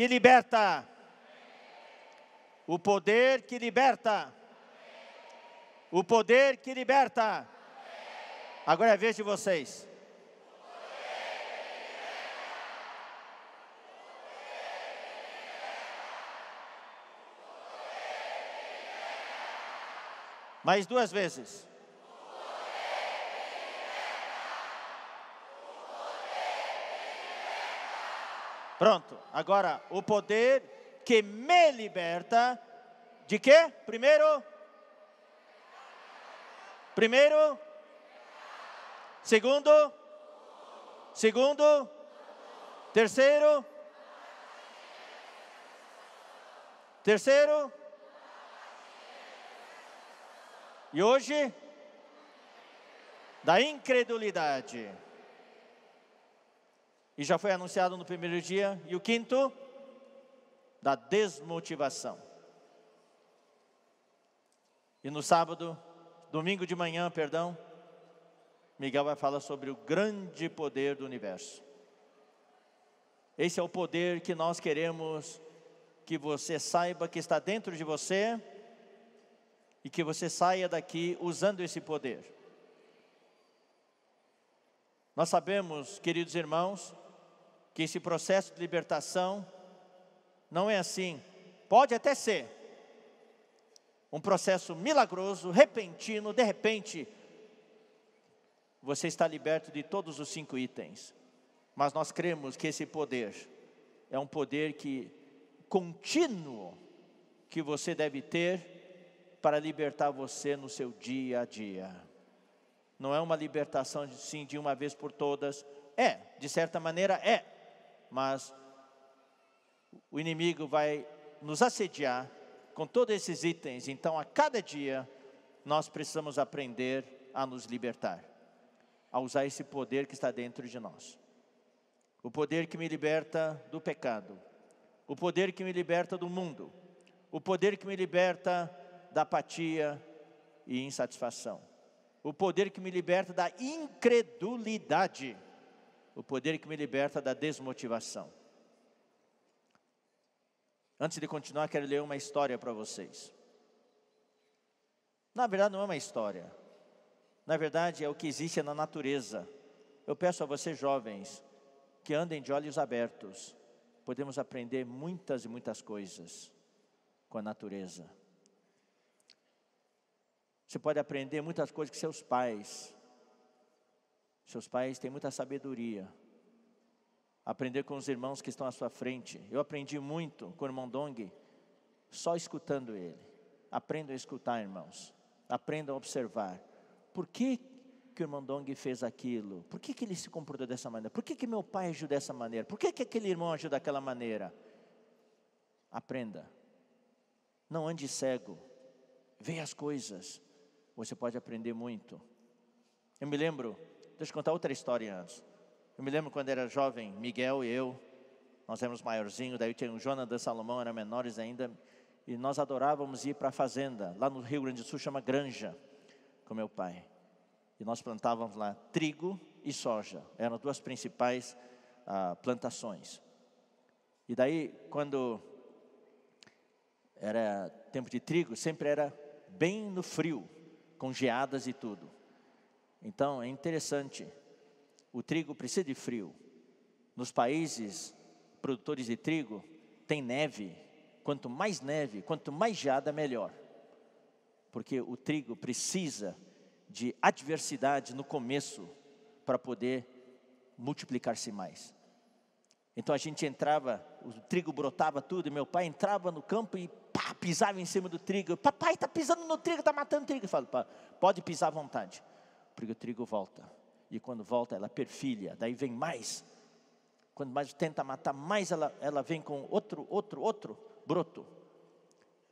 que liberta. O poder que liberta. O poder que liberta. Agora é vez de vocês. Mais duas vezes. Pronto. Agora, o poder que me liberta de quê? Primeiro? Primeiro? Segundo? Segundo? Terceiro? Terceiro? E hoje? Da incredulidade e já foi anunciado no primeiro dia. E o quinto, da desmotivação. E no sábado, domingo de manhã, perdão, Miguel vai falar sobre o grande poder do universo. Esse é o poder que nós queremos que você saiba que está dentro de você e que você saia daqui usando esse poder. Nós sabemos, queridos irmãos, que esse processo de libertação não é assim. Pode até ser um processo milagroso, repentino, de repente, você está liberto de todos os cinco itens. Mas nós cremos que esse poder é um poder que contínuo que você deve ter para libertar você no seu dia a dia. Não é uma libertação sim de uma vez por todas, é, de certa maneira é mas o inimigo vai nos assediar com todos esses itens. Então, a cada dia, nós precisamos aprender a nos libertar, a usar esse poder que está dentro de nós. O poder que me liberta do pecado, o poder que me liberta do mundo, o poder que me liberta da apatia e insatisfação, o poder que me liberta da incredulidade o poder que me liberta da desmotivação. Antes de continuar, quero ler uma história para vocês. Na verdade, não é uma história. Na verdade, é o que existe na natureza. Eu peço a vocês, jovens, que andem de olhos abertos. Podemos aprender muitas e muitas coisas com a natureza. Você pode aprender muitas coisas com seus pais, seus pais têm muita sabedoria. Aprender com os irmãos que estão à sua frente. Eu aprendi muito com o irmão Dong, só escutando ele. Aprendam a escutar, irmãos. Aprendam a observar. Por que, que o irmão Dong fez aquilo? Por que, que ele se comportou dessa maneira? Por que, que meu pai agiu dessa maneira? Por que, que aquele irmão agiu daquela maneira? Aprenda. Não ande cego. Vê as coisas. Você pode aprender muito. Eu me lembro Deixa eu contar outra história antes. Eu me lembro quando era jovem, Miguel e eu, nós éramos maiorzinhos, daí tinha o Jonathan Salomão, eram menores ainda, e nós adorávamos ir para a fazenda, lá no Rio Grande do Sul chama Granja, com meu pai. E nós plantávamos lá trigo e soja, eram as duas principais ah, plantações. E daí, quando era tempo de trigo, sempre era bem no frio, com geadas e tudo. Então, é interessante. O trigo precisa de frio. Nos países produtores de trigo, tem neve. Quanto mais neve, quanto mais geada, melhor. Porque o trigo precisa de adversidade no começo para poder multiplicar-se mais. Então a gente entrava, o trigo brotava tudo, e meu pai entrava no campo e pá, pisava em cima do trigo. Papai está pisando no trigo, está matando o trigo. Eu falo, pode pisar à vontade porque o trigo volta. E quando volta, ela perfilha, daí vem mais. Quando mais tenta matar mais, ela, ela vem com outro, outro, outro broto.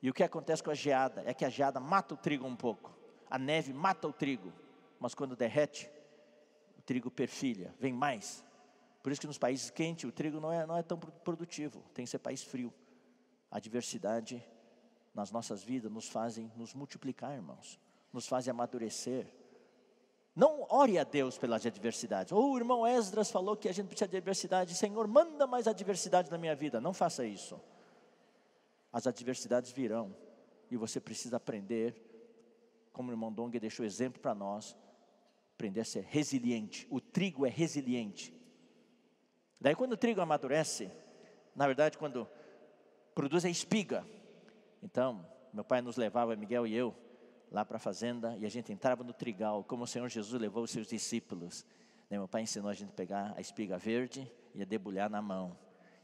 E o que acontece com a geada? É que a geada mata o trigo um pouco. A neve mata o trigo, mas quando derrete, o trigo perfilha, vem mais. Por isso que nos países quentes o trigo não é, não é tão produtivo, tem que ser país frio. A diversidade nas nossas vidas nos fazem nos multiplicar, irmãos. Nos fazem amadurecer, não ore a Deus pelas adversidades. Ou o irmão Esdras falou que a gente precisa de adversidade. Senhor, manda mais adversidade na minha vida. Não faça isso. As adversidades virão. E você precisa aprender, como o irmão Dong deixou exemplo para nós, aprender a ser resiliente. O trigo é resiliente. Daí quando o trigo amadurece, na verdade quando produz a espiga. Então, meu pai nos levava, Miguel e eu, lá para a fazenda e a gente entrava no trigal, como o Senhor Jesus levou os seus discípulos. Né, meu pai ensinou a gente a pegar a espiga verde e a debulhar na mão.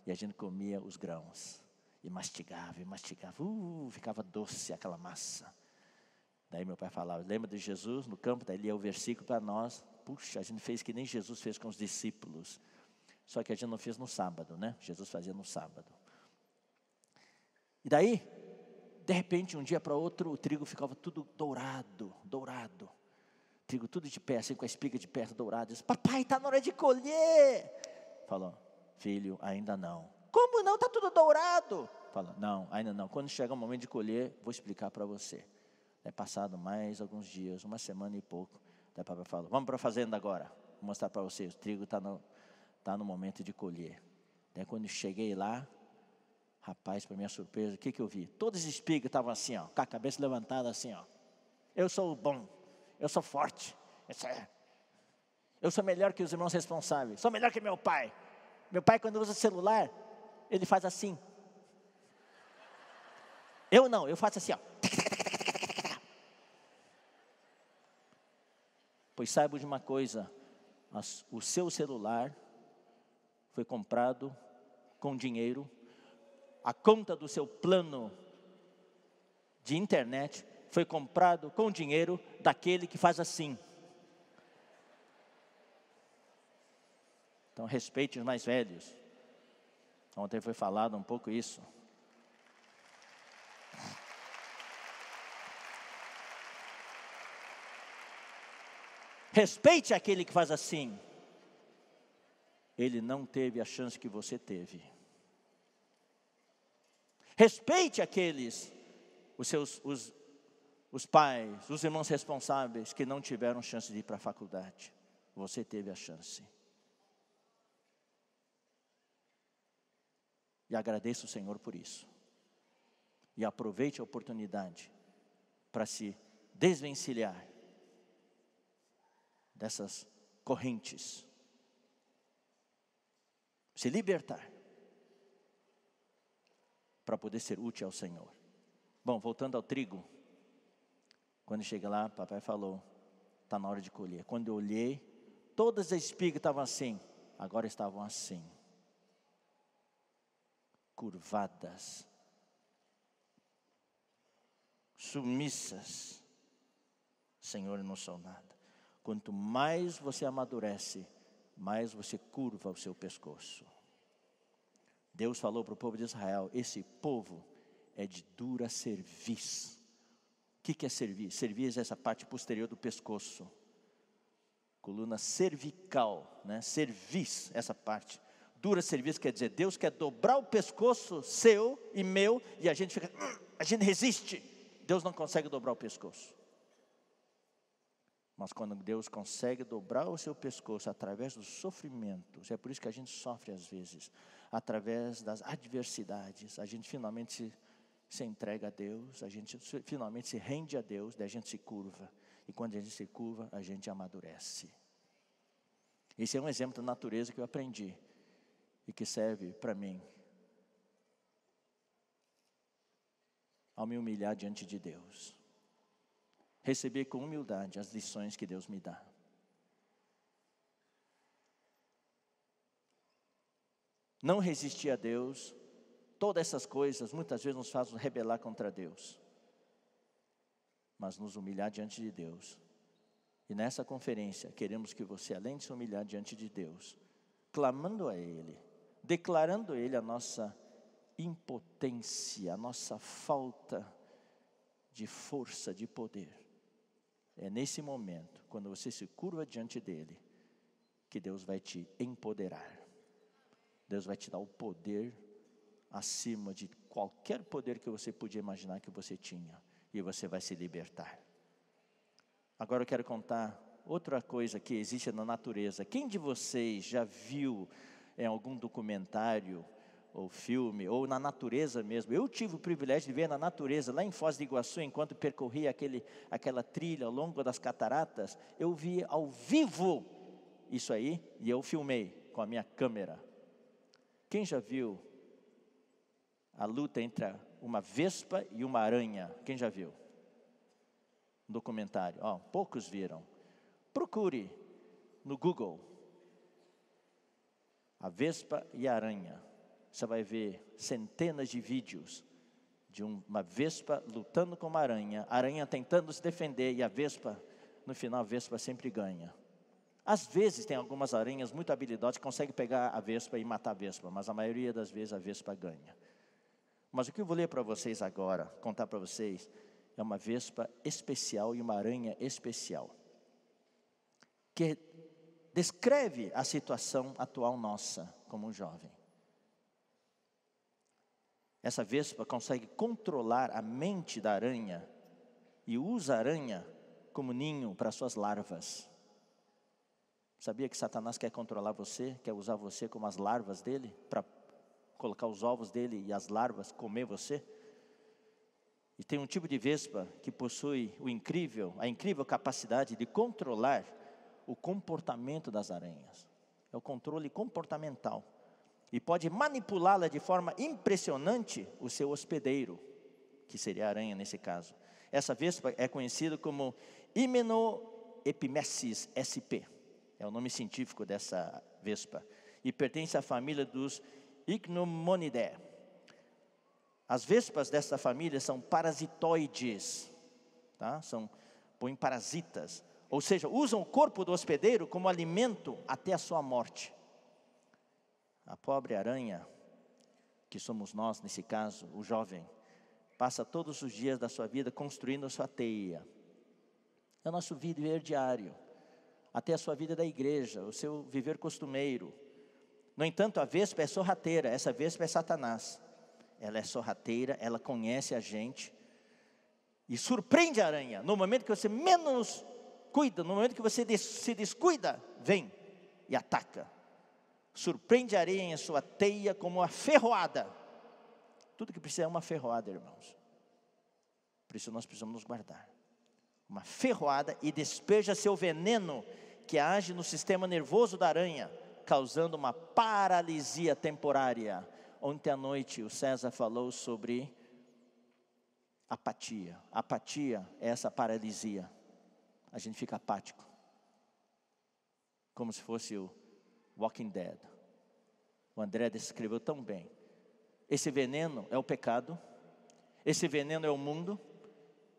E a gente comia os grãos. E mastigava, e mastigava. Uh, ficava doce aquela massa. Daí meu pai falava, lembra de Jesus no campo? Daí ele é o versículo para nós. Puxa, a gente fez que nem Jesus fez com os discípulos. Só que a gente não fez no sábado, né? Jesus fazia no sábado. E daí, de repente, um dia para outro, o trigo ficava tudo dourado, dourado. Trigo tudo de pé, assim, com a espiga de perto dourada. Disse, papai, está na hora de colher. Falou, filho, ainda não. Como não? Está tudo dourado. falou não, ainda não. Quando chegar o momento de colher, vou explicar para você. É passado mais alguns dias, uma semana e pouco. Daí o papai fala, vamos para a fazenda agora. Vou mostrar para vocês, o trigo está no, tá no momento de colher. Daí quando cheguei lá, Rapaz, para minha surpresa, o que, que eu vi? Todas as espigas estavam assim, ó, com a cabeça levantada assim, ó. Eu sou bom, eu sou forte, eu sou melhor que os irmãos responsáveis, sou melhor que meu pai. Meu pai, quando usa celular, ele faz assim. Eu não, eu faço assim, ó. Pois saiba de uma coisa, o seu celular foi comprado com dinheiro a conta do seu plano de internet foi comprado com dinheiro daquele que faz assim. Então respeite os mais velhos. Ontem foi falado um pouco isso. Respeite aquele que faz assim. Ele não teve a chance que você teve. Respeite aqueles, os seus os, os pais, os irmãos responsáveis que não tiveram chance de ir para a faculdade. Você teve a chance. E agradeço o Senhor por isso. E aproveite a oportunidade para se desvencilhar dessas correntes. Se libertar para poder ser útil ao Senhor. Bom, voltando ao trigo, quando cheguei lá, papai falou: está na hora de colher. Quando eu olhei, todas as espigas estavam assim, agora estavam assim, curvadas, submissas. Senhor, não sou nada. Quanto mais você amadurece, mais você curva o seu pescoço. Deus falou para o povo de Israel: esse povo é de dura serviço. O que, que é servir? Servir é essa parte posterior do pescoço, coluna cervical, né? Serviço, essa parte. Dura serviço quer dizer Deus quer dobrar o pescoço seu e meu e a gente fica, hum, a gente resiste. Deus não consegue dobrar o pescoço. Mas quando Deus consegue dobrar o seu pescoço através dos sofrimentos, é por isso que a gente sofre às vezes, através das adversidades, a gente finalmente se, se entrega a Deus, a gente se, finalmente se rende a Deus, daí a gente se curva. E quando a gente se curva, a gente amadurece. Esse é um exemplo da natureza que eu aprendi e que serve para mim. Ao me humilhar diante de Deus, receber com humildade as lições que Deus me dá. não resistir a Deus, todas essas coisas muitas vezes nos fazem rebelar contra Deus, mas nos humilhar diante de Deus. E nessa conferência, queremos que você, além de se humilhar diante de Deus, clamando a Ele, declarando a Ele a nossa impotência, a nossa falta de força, de poder. É nesse momento, quando você se curva diante dEle, que Deus vai te empoderar. Deus vai te dar o poder acima de qualquer poder que você podia imaginar que você tinha, e você vai se libertar. Agora eu quero contar outra coisa que existe na natureza. Quem de vocês já viu em algum documentário ou filme, ou na natureza mesmo. Eu tive o privilégio de ver na natureza, lá em Foz do Iguaçu, enquanto percorria aquele, aquela trilha ao longo das cataratas, eu vi ao vivo isso aí e eu filmei com a minha câmera. Quem já viu a luta entre uma vespa e uma aranha? Quem já viu? Um documentário. Oh, poucos viram. Procure no Google a vespa e a aranha. Você vai ver centenas de vídeos de uma vespa lutando com uma aranha, a aranha tentando se defender e a vespa, no final, a vespa sempre ganha. Às vezes tem algumas aranhas muito habilidosas que conseguem pegar a vespa e matar a vespa, mas a maioria das vezes a vespa ganha. Mas o que eu vou ler para vocês agora, contar para vocês, é uma vespa especial e uma aranha especial, que descreve a situação atual nossa como um jovem. Essa vespa consegue controlar a mente da aranha e usa a aranha como ninho para suas larvas. Sabia que Satanás quer controlar você, quer usar você como as larvas dele, para colocar os ovos dele e as larvas comer você? E tem um tipo de vespa que possui o incrível, a incrível capacidade de controlar o comportamento das aranhas. É o controle comportamental. E pode manipulá-la de forma impressionante o seu hospedeiro, que seria a aranha nesse caso. Essa vespa é conhecida como Himenoepimessis SP é o nome científico dessa vespa, e pertence à família dos Ichnomonidae. As vespas dessa família são parasitoides, tá? são põem parasitas, ou seja, usam o corpo do hospedeiro como alimento até a sua morte. A pobre aranha, que somos nós nesse caso, o jovem, passa todos os dias da sua vida construindo a sua teia. É o nosso viver diário até a sua vida da igreja, o seu viver costumeiro. No entanto, a vespa é sorrateira, essa vespa é Satanás. Ela é sorrateira, ela conhece a gente e surpreende a aranha. No momento que você menos cuida, no momento que você se descuida, vem e ataca. Surpreende a aranha em sua teia como uma ferroada. Tudo que precisa é uma ferroada, irmãos. Por isso nós precisamos nos guardar uma ferroada, e despeja seu veneno que age no sistema nervoso da aranha, causando uma paralisia temporária. Ontem à noite o César falou sobre apatia. Apatia é essa paralisia. A gente fica apático. Como se fosse o Walking Dead. O André descreveu tão bem. Esse veneno é o pecado. Esse veneno é o mundo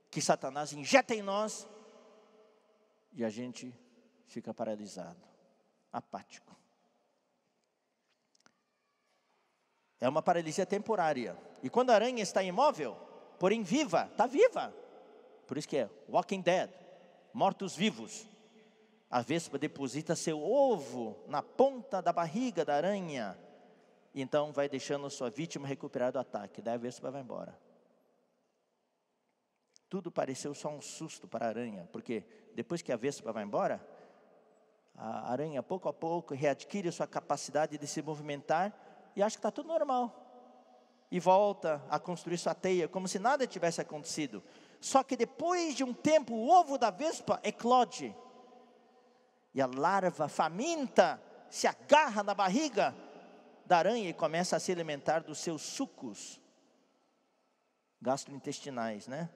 que Satanás injeta em nós e a gente fica paralisado, apático. É uma paralisia temporária. E quando a aranha está imóvel, porém viva, está viva. Por isso que é Walking Dead, mortos vivos. A vespa deposita seu ovo na ponta da barriga da aranha. e Então vai deixando sua vítima recuperar do ataque. Daí a vespa vai embora. Tudo pareceu só um susto para a aranha, porque depois que a vespa vai embora, a aranha pouco a pouco readquire a sua capacidade de se movimentar e acha que está tudo normal. E volta a construir sua teia como se nada tivesse acontecido. Só que depois de um tempo, o ovo da vespa eclode. E a larva faminta se agarra na barriga da aranha e começa a se alimentar dos seus sucos gastrointestinais, né?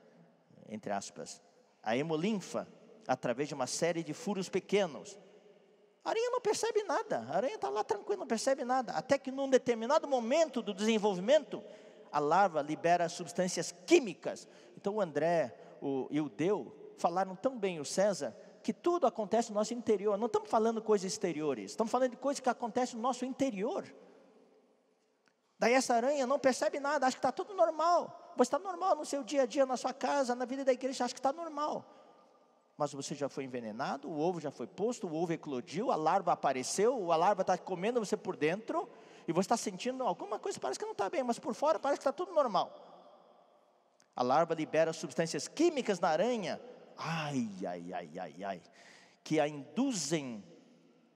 entre aspas, a hemolinfa através de uma série de furos pequenos. A aranha não percebe nada, a aranha está lá tranquila, não percebe nada, até que num determinado momento do desenvolvimento, a larva libera substâncias químicas. Então o André o, e o Deu falaram tão bem o César que tudo acontece no nosso interior. Não estamos falando coisas exteriores, estamos falando de coisas que acontecem no nosso interior. Daí essa aranha não percebe nada, acha que está tudo normal. Mas está normal no seu dia a dia, na sua casa, na vida da igreja, acha que está normal. Mas você já foi envenenado, o ovo já foi posto, o ovo eclodiu, a larva apareceu, a larva está comendo você por dentro, e você está sentindo alguma coisa, parece que não está bem, mas por fora parece que está tudo normal. A larva libera substâncias químicas na aranha, ai, ai, ai, ai, ai, que a induzem,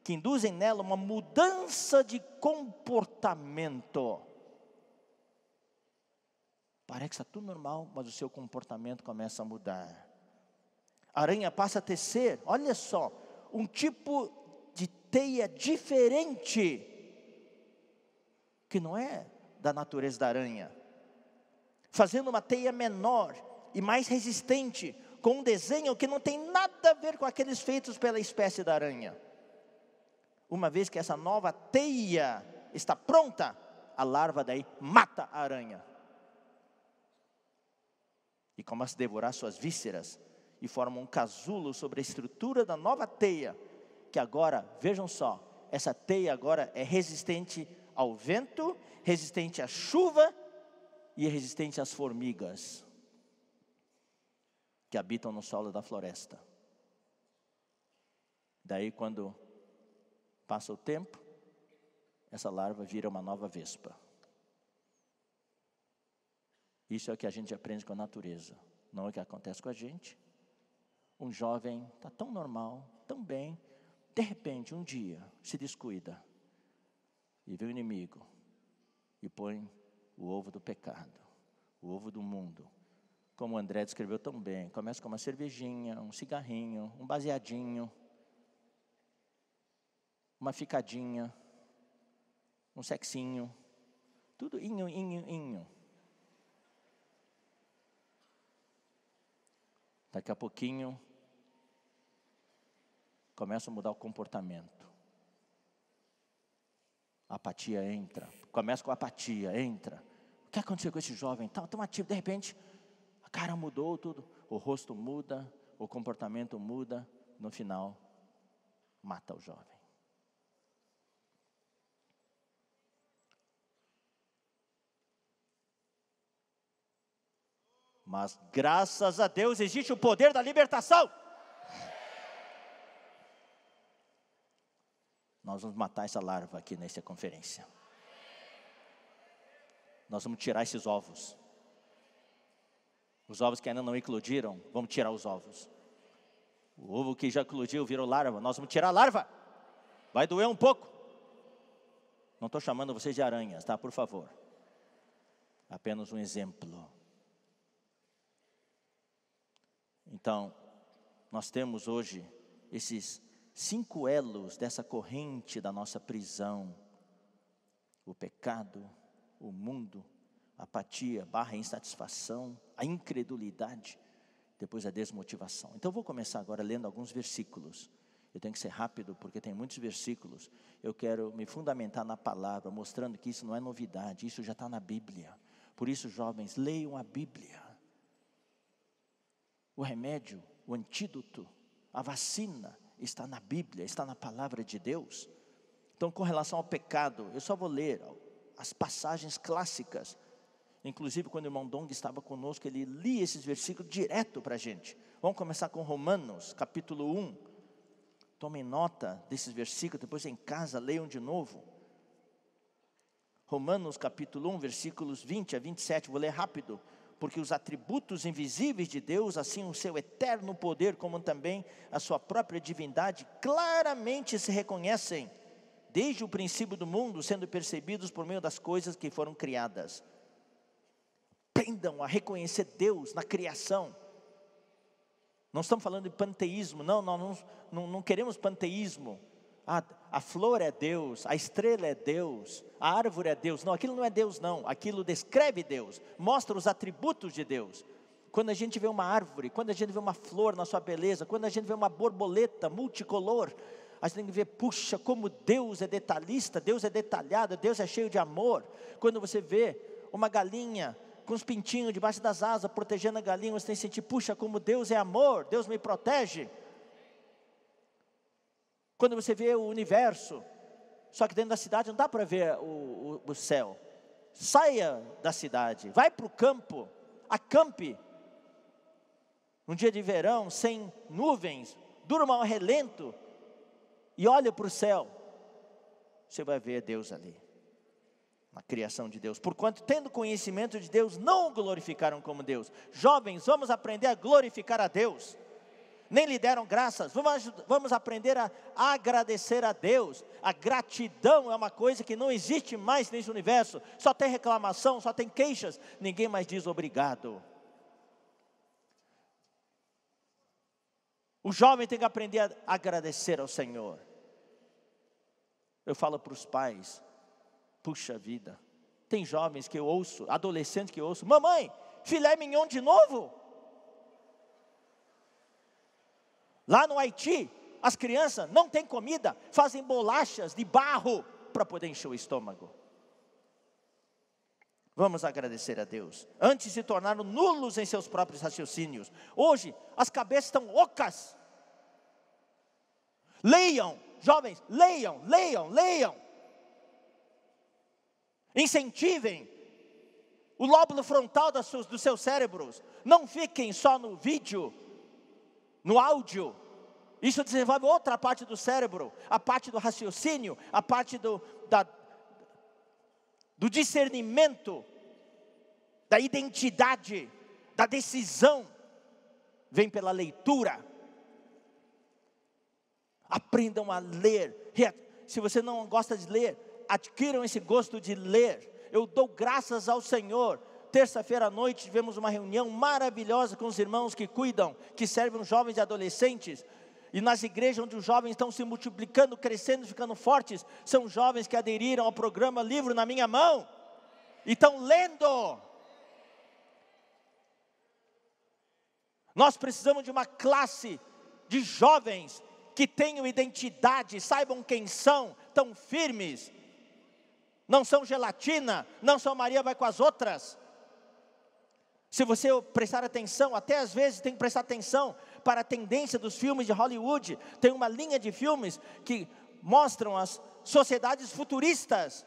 que induzem nela uma mudança de comportamento. Parece que está tudo normal, mas o seu comportamento começa a mudar. A aranha passa a tecer, olha só, um tipo de teia diferente, que não é da natureza da aranha, fazendo uma teia menor e mais resistente, com um desenho que não tem nada a ver com aqueles feitos pela espécie da aranha. Uma vez que essa nova teia está pronta, a larva daí mata a aranha e começa a devorar suas vísceras e forma um casulo sobre a estrutura da nova teia, que agora, vejam só, essa teia agora é resistente ao vento, resistente à chuva e é resistente às formigas que habitam no solo da floresta. Daí, quando passa o tempo, essa larva vira uma nova vespa. Isso é o que a gente aprende com a natureza, não é o que acontece com a gente. Um jovem está tão normal, tão bem, de repente, um dia, se descuida e vê o inimigo e põe o ovo do pecado, o ovo do mundo. Como o André descreveu tão bem, começa com uma cervejinha, um cigarrinho, um baseadinho, uma ficadinha, um sexinho, tudo inho, inho, inho. Daqui a pouquinho, começa a mudar o comportamento. A apatia entra. Começa com apatia, entra. O que aconteceu com esse jovem? Estava tá, tão tá ativo, de repente, a cara mudou tudo. O rosto muda, o comportamento muda. No final, mata o jovem. Mas graças a Deus existe o poder da libertação. Nós vamos matar essa larva aqui nessa conferência. Nós vamos tirar esses ovos. Os ovos que ainda não eclodiram, vamos tirar os ovos. O ovo que já eclodiu virou larva, nós vamos tirar a larva. Vai doer um pouco. Não estou chamando vocês de aranhas, tá? Por favor. Apenas um exemplo. Então, nós temos hoje esses cinco elos dessa corrente da nossa prisão: o pecado, o mundo, a apatia, barra insatisfação, a incredulidade, depois a desmotivação. Então, vou começar agora lendo alguns versículos. Eu tenho que ser rápido porque tem muitos versículos. Eu quero me fundamentar na palavra, mostrando que isso não é novidade, isso já está na Bíblia. Por isso, jovens, leiam a Bíblia. O remédio, o antídoto, a vacina está na Bíblia, está na palavra de Deus. Então, com relação ao pecado, eu só vou ler as passagens clássicas. Inclusive, quando o irmão Dong estava conosco, ele lia esses versículos direto para a gente. Vamos começar com Romanos, capítulo 1. Tomem nota desses versículos, depois em casa leiam de novo. Romanos, capítulo 1, versículos 20 a 27. Vou ler rápido porque os atributos invisíveis de Deus, assim o seu eterno poder, como também a sua própria divindade, claramente se reconhecem desde o princípio do mundo, sendo percebidos por meio das coisas que foram criadas. Aprendam a reconhecer Deus na criação. Não estamos falando de panteísmo, não, não, não, não queremos panteísmo a, a flor é Deus, a estrela é Deus, a árvore é Deus. Não, aquilo não é Deus, não. Aquilo descreve Deus, mostra os atributos de Deus. Quando a gente vê uma árvore, quando a gente vê uma flor na sua beleza, quando a gente vê uma borboleta multicolor, a gente tem que ver, puxa, como Deus é detalhista, Deus é detalhado, Deus é cheio de amor. Quando você vê uma galinha com os pintinhos debaixo das asas, protegendo a galinha, você tem que sentir, puxa, como Deus é amor, Deus me protege. Quando você vê o universo, só que dentro da cidade não dá para ver o, o, o céu. Saia da cidade, vai para o campo, acampe. Um dia de verão, sem nuvens, durma ao relento e olhe para o céu. Você vai ver Deus ali na criação de Deus. Porquanto, tendo conhecimento de Deus, não o glorificaram como Deus. Jovens, vamos aprender a glorificar a Deus nem lhe deram graças. Vamos, vamos aprender a agradecer a Deus. A gratidão é uma coisa que não existe mais nesse universo. Só tem reclamação, só tem queixas. Ninguém mais diz obrigado. O jovem tem que aprender a agradecer ao Senhor. Eu falo para os pais: puxa vida, tem jovens que eu ouço, adolescentes que eu ouço, mamãe, filé mignon de novo? Lá no Haiti, as crianças não têm comida, fazem bolachas de barro para poder encher o estômago. Vamos agradecer a Deus. Antes se tornaram nulos em seus próprios raciocínios. Hoje, as cabeças estão ocas. Leiam, jovens, leiam, leiam, leiam. Incentivem o lóbulo frontal dos seus, dos seus cérebros. Não fiquem só no vídeo, no áudio. Isso desenvolve outra parte do cérebro, a parte do raciocínio, a parte do, da, do discernimento, da identidade, da decisão. Vem pela leitura. Aprendam a ler. Se você não gosta de ler, adquiram esse gosto de ler. Eu dou graças ao Senhor Terça-feira à noite tivemos uma reunião maravilhosa com os irmãos que cuidam, que servem os jovens e adolescentes. E nas igrejas onde os jovens estão se multiplicando, crescendo, ficando fortes, são jovens que aderiram ao programa Livro na Minha Mão e estão lendo. Nós precisamos de uma classe de jovens que tenham identidade, saibam quem são, tão firmes. Não são gelatina, não são Maria vai com as outras. Se você prestar atenção, até às vezes tem que prestar atenção para a tendência dos filmes de Hollywood. Tem uma linha de filmes que mostram as sociedades futuristas.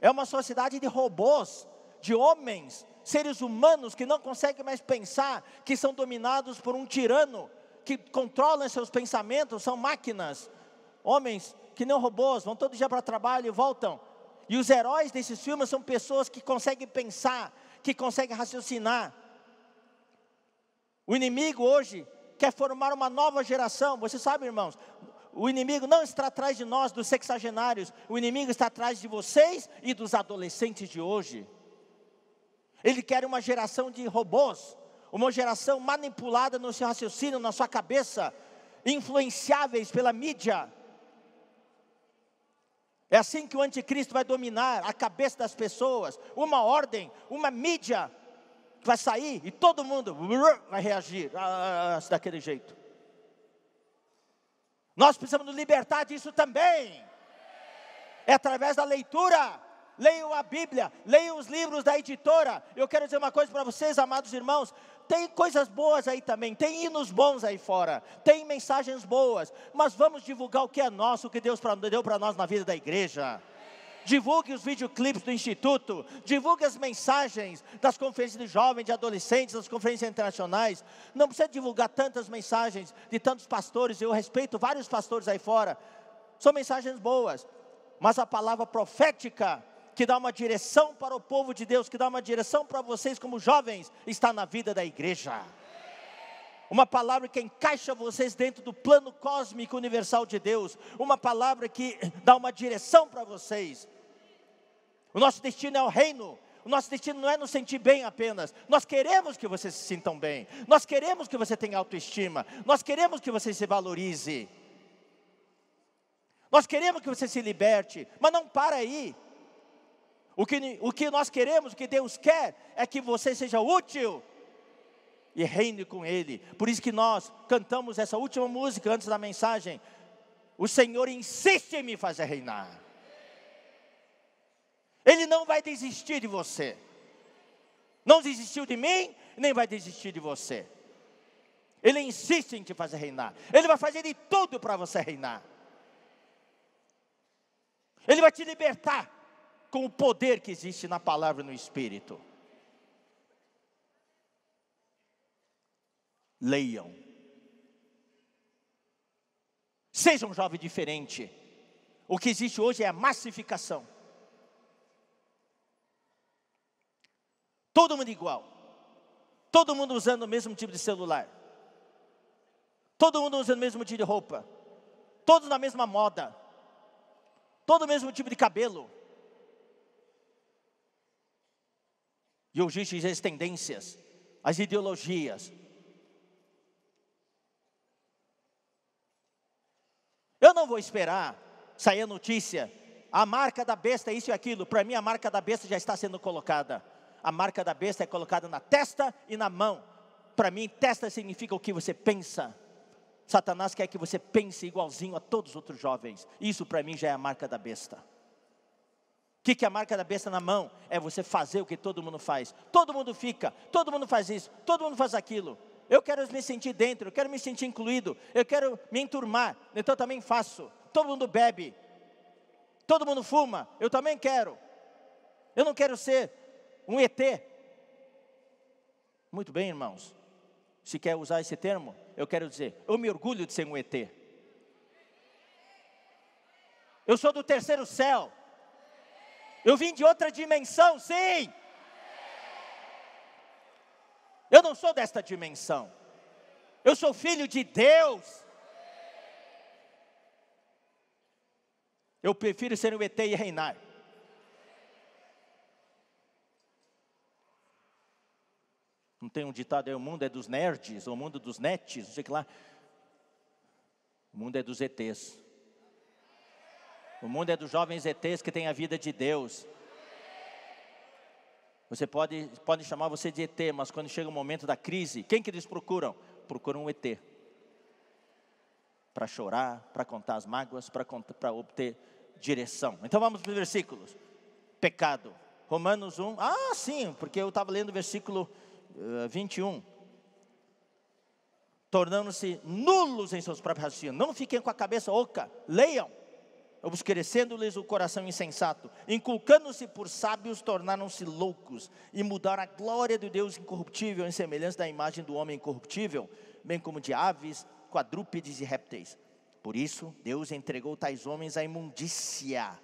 É uma sociedade de robôs, de homens, seres humanos que não conseguem mais pensar, que são dominados por um tirano, que controlam seus pensamentos, são máquinas. Homens que não robôs, vão todo dia para o trabalho e voltam. E os heróis desses filmes são pessoas que conseguem pensar, que conseguem raciocinar o inimigo hoje quer formar uma nova geração. Você sabe, irmãos, o inimigo não está atrás de nós, dos sexagenários. O inimigo está atrás de vocês e dos adolescentes de hoje. Ele quer uma geração de robôs, uma geração manipulada no seu raciocínio, na sua cabeça, influenciáveis pela mídia. É assim que o anticristo vai dominar a cabeça das pessoas, uma ordem, uma mídia, vai sair e todo mundo vai reagir ah, ah, ah, daquele jeito. Nós precisamos nos libertar disso também. É através da leitura. Leiam a Bíblia, leiam os livros da editora. Eu quero dizer uma coisa para vocês, amados irmãos. Tem coisas boas aí também, tem hinos bons aí fora, tem mensagens boas, mas vamos divulgar o que é nosso, o que Deus deu para nós na vida da igreja divulgue os videoclipes do Instituto, divulgue as mensagens das conferências de jovens, de adolescentes, das conferências internacionais. Não precisa divulgar tantas mensagens de tantos pastores, eu respeito vários pastores aí fora. São mensagens boas, mas a palavra profética que dá uma direção para o povo de Deus, que dá uma direção para vocês como jovens, está na vida da igreja. Uma palavra que encaixa vocês dentro do plano cósmico universal de Deus, uma palavra que dá uma direção para vocês. O nosso destino é o reino. O nosso destino não é nos sentir bem apenas. Nós queremos que vocês se sintam bem. Nós queremos que você tenha autoestima. Nós queremos que você se valorize. Nós queremos que você se liberte, mas não para aí. O que, o que nós queremos, o que Deus quer, é que você seja útil e reine com Ele. Por isso que nós cantamos essa última música antes da mensagem. O Senhor insiste em me fazer reinar. Ele não vai desistir de você. Não desistiu de mim, nem vai desistir de você. Ele insiste em te fazer reinar. Ele vai fazer de tudo para você reinar. Ele vai te libertar com o poder que existe na palavra e no Espírito. Leiam. Sejam um jovem diferente. O que existe hoje é a massificação. Todo mundo igual. Todo mundo usando o mesmo tipo de celular. Todo mundo usando o mesmo tipo de roupa. Todos na mesma moda. Todo o mesmo tipo de cabelo. E hoje existem as tendências, as ideologias. Eu não vou esperar sair a notícia. A marca da besta é isso e aquilo. Para mim, a marca da besta já está sendo colocada a marca da besta é colocada na testa e na mão. Para mim, testa significa o que você pensa. Satanás quer que você pense igualzinho a todos os outros jovens. Isso para mim já é a marca da besta. O que, que é a marca da besta na mão? É você fazer o que todo mundo faz. Todo mundo fica, todo mundo faz isso, todo mundo faz aquilo. Eu quero me sentir dentro, eu quero me sentir incluído, eu quero me enturmar, então eu também faço. Todo mundo bebe, todo mundo fuma, eu também quero. Eu não quero ser um ET. Muito bem, irmãos. Se quer usar esse termo, eu quero dizer, eu me orgulho de ser um ET. Eu sou do terceiro céu. Eu vim de outra dimensão, sim. Eu não sou desta dimensão. Eu sou filho de Deus. Eu prefiro ser um ET e reinar. Não tem um ditado aí, é, o mundo é dos nerds, o mundo dos nets, não sei o que lá. O mundo é dos ETs. O mundo é dos jovens ETs que têm a vida de Deus. Você pode, pode chamar você de ET, mas quando chega o momento da crise, quem que eles procuram? Procuram um ET. Para chorar, para contar as mágoas, para obter direção. Então vamos para os versículos. Pecado. Romanos 1. Ah, sim, porque eu estava lendo o versículo 21. Eh, tornando-se nulos em seus próprios raciocínios. Não fiquem com a cabeça oca, leiam. Obscurecendo-lhes o coração insensato, inculcando-se por sábios, tornaram-se loucos e mudaram a glória do Deus incorruptível em semelhança da imagem do homem incorruptível, bem como de aves, quadrúpedes e répteis. Por isso, Deus entregou tais homens à imundícia,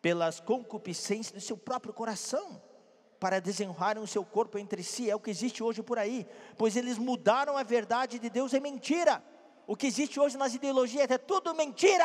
pelas concupiscências do seu próprio coração para desenrolarem o seu corpo entre si, é o que existe hoje por aí, pois eles mudaram a verdade de Deus em é mentira. O que existe hoje nas ideologias é tudo mentira.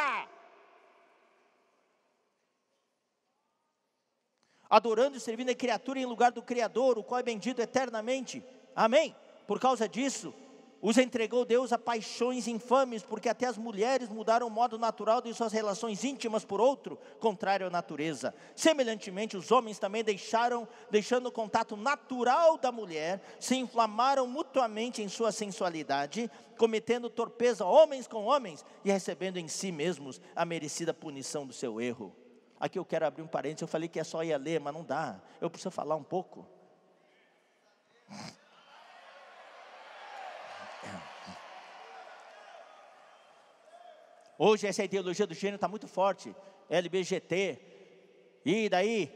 Adorando e servindo a criatura em lugar do Criador, o qual é bendito eternamente. Amém? Por causa disso, os entregou Deus a paixões infames, porque até as mulheres mudaram o modo natural de suas relações íntimas por outro, contrário à natureza. Semelhantemente, os homens também deixaram, deixando o contato natural da mulher, se inflamaram mutuamente em sua sensualidade, cometendo torpeza homens com homens e recebendo em si mesmos a merecida punição do seu erro. Aqui eu quero abrir um parênteses, eu falei que é só ia ler, mas não dá. Eu preciso falar um pouco. É, é. Hoje essa ideologia do gênero está muito forte. LBGT. E daí?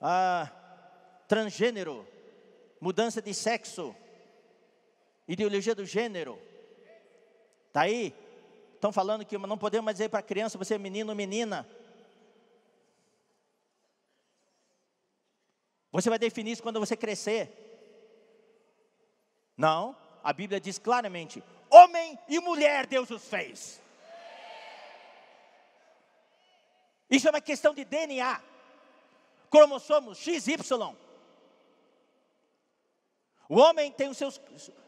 A transgênero. Mudança de sexo. Ideologia do gênero. Está aí? Estão falando que não podemos mais dizer para a criança, você é menino ou menina. Você vai definir isso quando você crescer. Não a Bíblia diz claramente: homem e mulher Deus os fez. Isso é uma questão de DNA, cromossomos XY. O homem tem os seus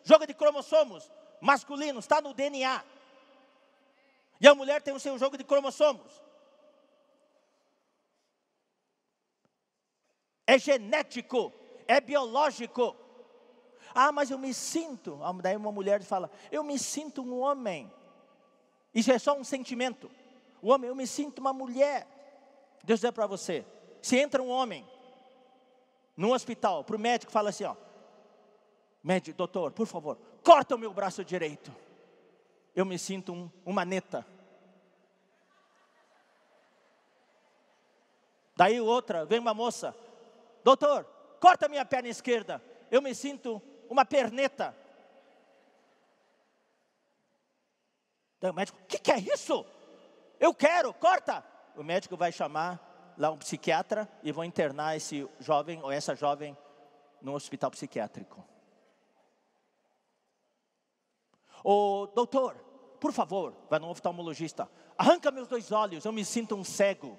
jogo de cromossomos masculinos, está no DNA. E a mulher tem o seu jogo de cromossomos. É genético, é biológico. Ah, mas eu me sinto. Ah, daí uma mulher fala: Eu me sinto um homem. Isso é só um sentimento. O homem, eu me sinto uma mulher. Deus diz para você: Se entra um homem num hospital, para o médico fala assim: Ó, médico, doutor, por favor, corta o meu braço direito. Eu me sinto um, uma neta. Daí outra, vem uma moça, doutor, corta minha perna esquerda. Eu me sinto uma perneta. Daí o médico, o que, que é isso? Eu quero, corta. O médico vai chamar lá um psiquiatra e vão internar esse jovem ou essa jovem no hospital psiquiátrico. O doutor, por favor, vai no oftalmologista, arranca meus dois olhos, eu me sinto um cego.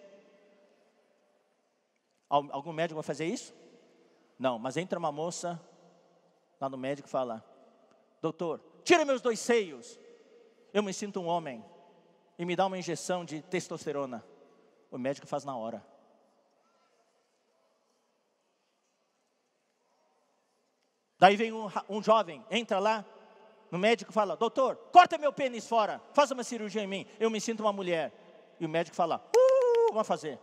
Algum médico vai fazer isso? Não, mas entra uma moça lá no médico fala: Doutor, tira meus dois seios. Eu me sinto um homem. E me dá uma injeção de testosterona. O médico faz na hora. Daí vem um, um jovem, entra lá no médico fala: Doutor, corta meu pênis fora, faça uma cirurgia em mim. Eu me sinto uma mulher. E o médico fala: Uh, vamos fazer.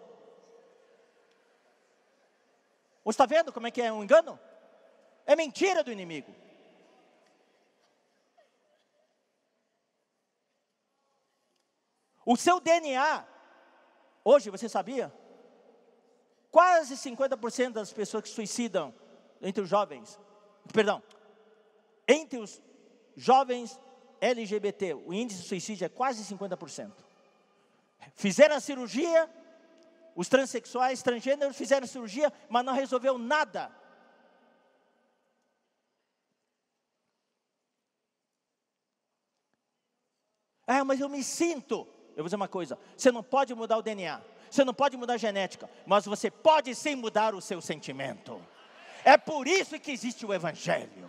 Você está vendo como é que é um engano? É mentira do inimigo. O seu DNA, hoje você sabia? Quase 50% das pessoas que suicidam entre os jovens, perdão, entre os jovens LGBT, o índice de suicídio é quase 50%. Fizeram a cirurgia, os transexuais, transgêneros fizeram a cirurgia, mas não resolveu nada. Ah, mas eu me sinto. Eu vou dizer uma coisa: você não pode mudar o DNA, você não pode mudar a genética, mas você pode sim mudar o seu sentimento. É por isso que existe o Evangelho.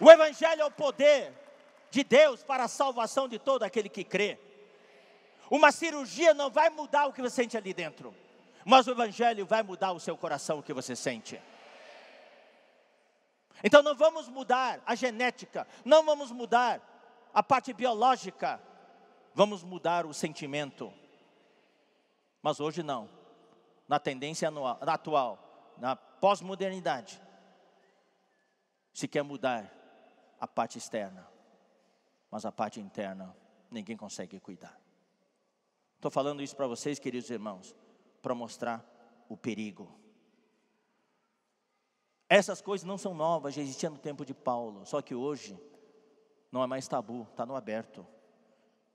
O Evangelho é o poder de Deus para a salvação de todo aquele que crê. Uma cirurgia não vai mudar o que você sente ali dentro mas o Evangelho vai mudar o seu coração, o que você sente. Então não vamos mudar a genética, não vamos mudar a parte biológica, vamos mudar o sentimento. Mas hoje não. Na tendência atual, na pós-modernidade, se quer mudar a parte externa, mas a parte interna ninguém consegue cuidar. Estou falando isso para vocês, queridos irmãos, para mostrar o perigo. Essas coisas não são novas, já existiam no tempo de Paulo, só que hoje não é mais tabu, está no aberto.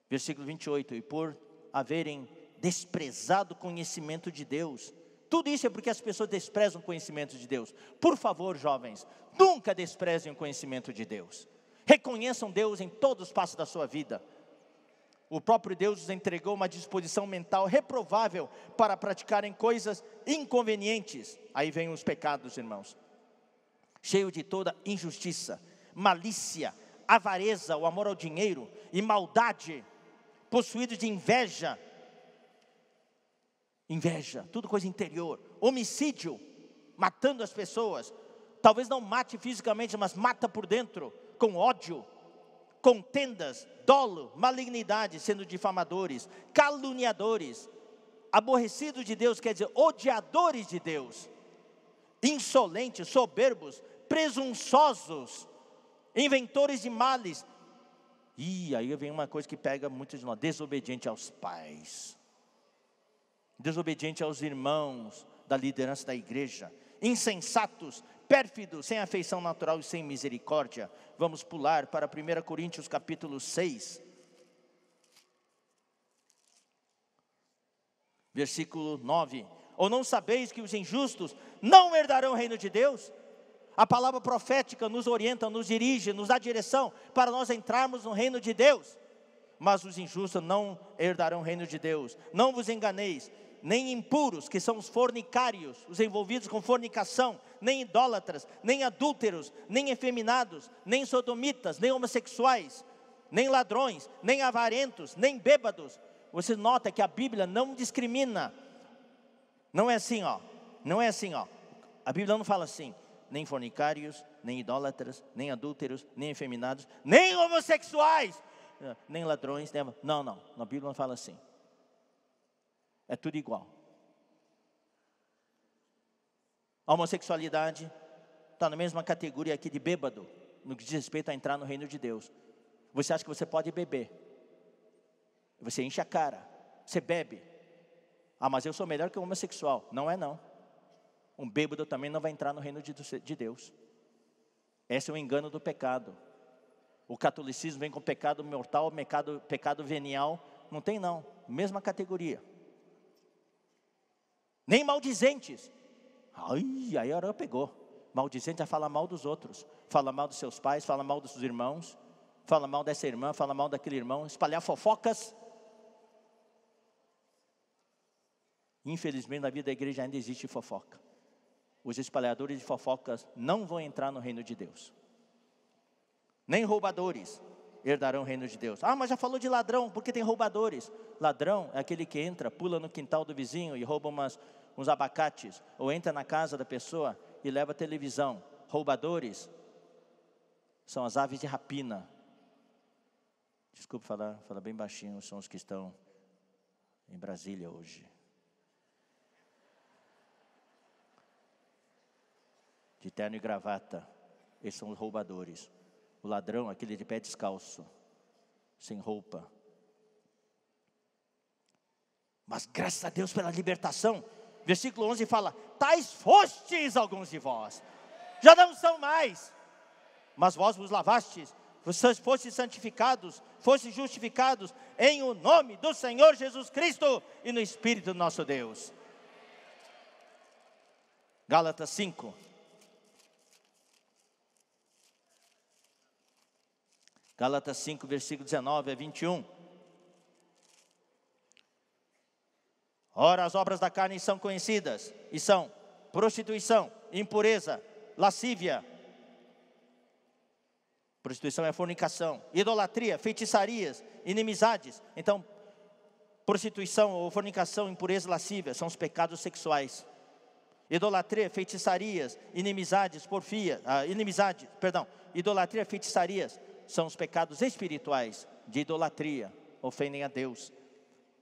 Versículo 28: E por haverem desprezado o conhecimento de Deus, tudo isso é porque as pessoas desprezam o conhecimento de Deus. Por favor, jovens, nunca desprezem o conhecimento de Deus. Reconheçam Deus em todos os passos da sua vida. O próprio Deus os entregou uma disposição mental reprovável para praticarem coisas inconvenientes. Aí vem os pecados, irmãos. Cheio de toda injustiça, malícia, avareza, o amor ao dinheiro e maldade, possuído de inveja. Inveja, tudo coisa interior. Homicídio, matando as pessoas. Talvez não mate fisicamente, mas mata por dentro, com ódio, contendas, dolo, malignidade, sendo difamadores, caluniadores, aborrecidos de Deus, quer dizer, odiadores de Deus, insolentes, soberbos, presunçosos, inventores de males. E aí vem uma coisa que pega muitos de nós: desobediente aos pais, desobediente aos irmãos da liderança da igreja, insensatos, pérfido, sem afeição natural e sem misericórdia. Vamos pular para 1 Coríntios capítulo 6. Versículo 9. Ou não sabeis que os injustos não herdarão o reino de Deus? A palavra profética nos orienta, nos dirige, nos dá direção para nós entrarmos no reino de Deus. Mas os injustos não herdarão o reino de Deus. Não vos enganeis, nem impuros, que são os fornicários, os envolvidos com fornicação, nem idólatras, nem adúlteros, nem efeminados, nem sodomitas, nem homossexuais, nem ladrões, nem avarentos, nem bêbados. Você nota que a Bíblia não discrimina. Não é assim, ó. Não é assim, ó. A Bíblia não fala assim. Nem fornicários, nem idólatras, nem adúlteros, nem efeminados, nem homossexuais, eh, nem ladrões. Nem... Não, não. A Bíblia não fala assim. É tudo igual. A homossexualidade está na mesma categoria aqui de bêbado, no que diz respeito a entrar no reino de Deus. Você acha que você pode beber, você enche a cara, você bebe. Ah, mas eu sou melhor que um homossexual. Não é, não. Um bêbado também não vai entrar no reino de Deus. Esse é o engano do pecado. O catolicismo vem com pecado mortal, pecado, pecado venial. Não tem, não. Mesma categoria. Nem maldizentes. Ai, aí a hora pegou. Maldizente é falar mal dos outros. Fala mal dos seus pais, fala mal dos seus irmãos, fala mal dessa irmã, fala mal daquele irmão, espalhar fofocas. Infelizmente, na vida da igreja ainda existe fofoca. Os espalhadores de fofocas não vão entrar no reino de Deus. Nem roubadores herdarão o reino de Deus. Ah, mas já falou de ladrão, porque tem roubadores. Ladrão é aquele que entra, pula no quintal do vizinho e rouba umas uns abacates, ou entra na casa da pessoa e leva televisão. Roubadores são as aves de rapina. Desculpe falar, falar bem baixinho, são os que estão em Brasília hoje. De terno e gravata, esses são os roubadores. O ladrão, aquele de pé descalço, sem roupa. Mas graças a Deus pela libertação, versículo 11 fala: Tais fostes alguns de vós, já não são mais, mas vós vos lavastes, vocês fostes santificados, fostes justificados em o nome do Senhor Jesus Cristo e no Espírito do nosso Deus. Gálatas 5. Gálatas 5, versículo 19 a 21. Ora, as obras da carne são conhecidas e são prostituição, impureza, lascívia. Prostituição é fornicação, idolatria, feitiçarias, inimizades. Então, prostituição ou fornicação, impureza, lascívia são os pecados sexuais. Idolatria, feitiçarias, inimizades, porfia, ah, inimizade, perdão, idolatria, feitiçarias são os pecados espirituais de idolatria, ofendem a Deus,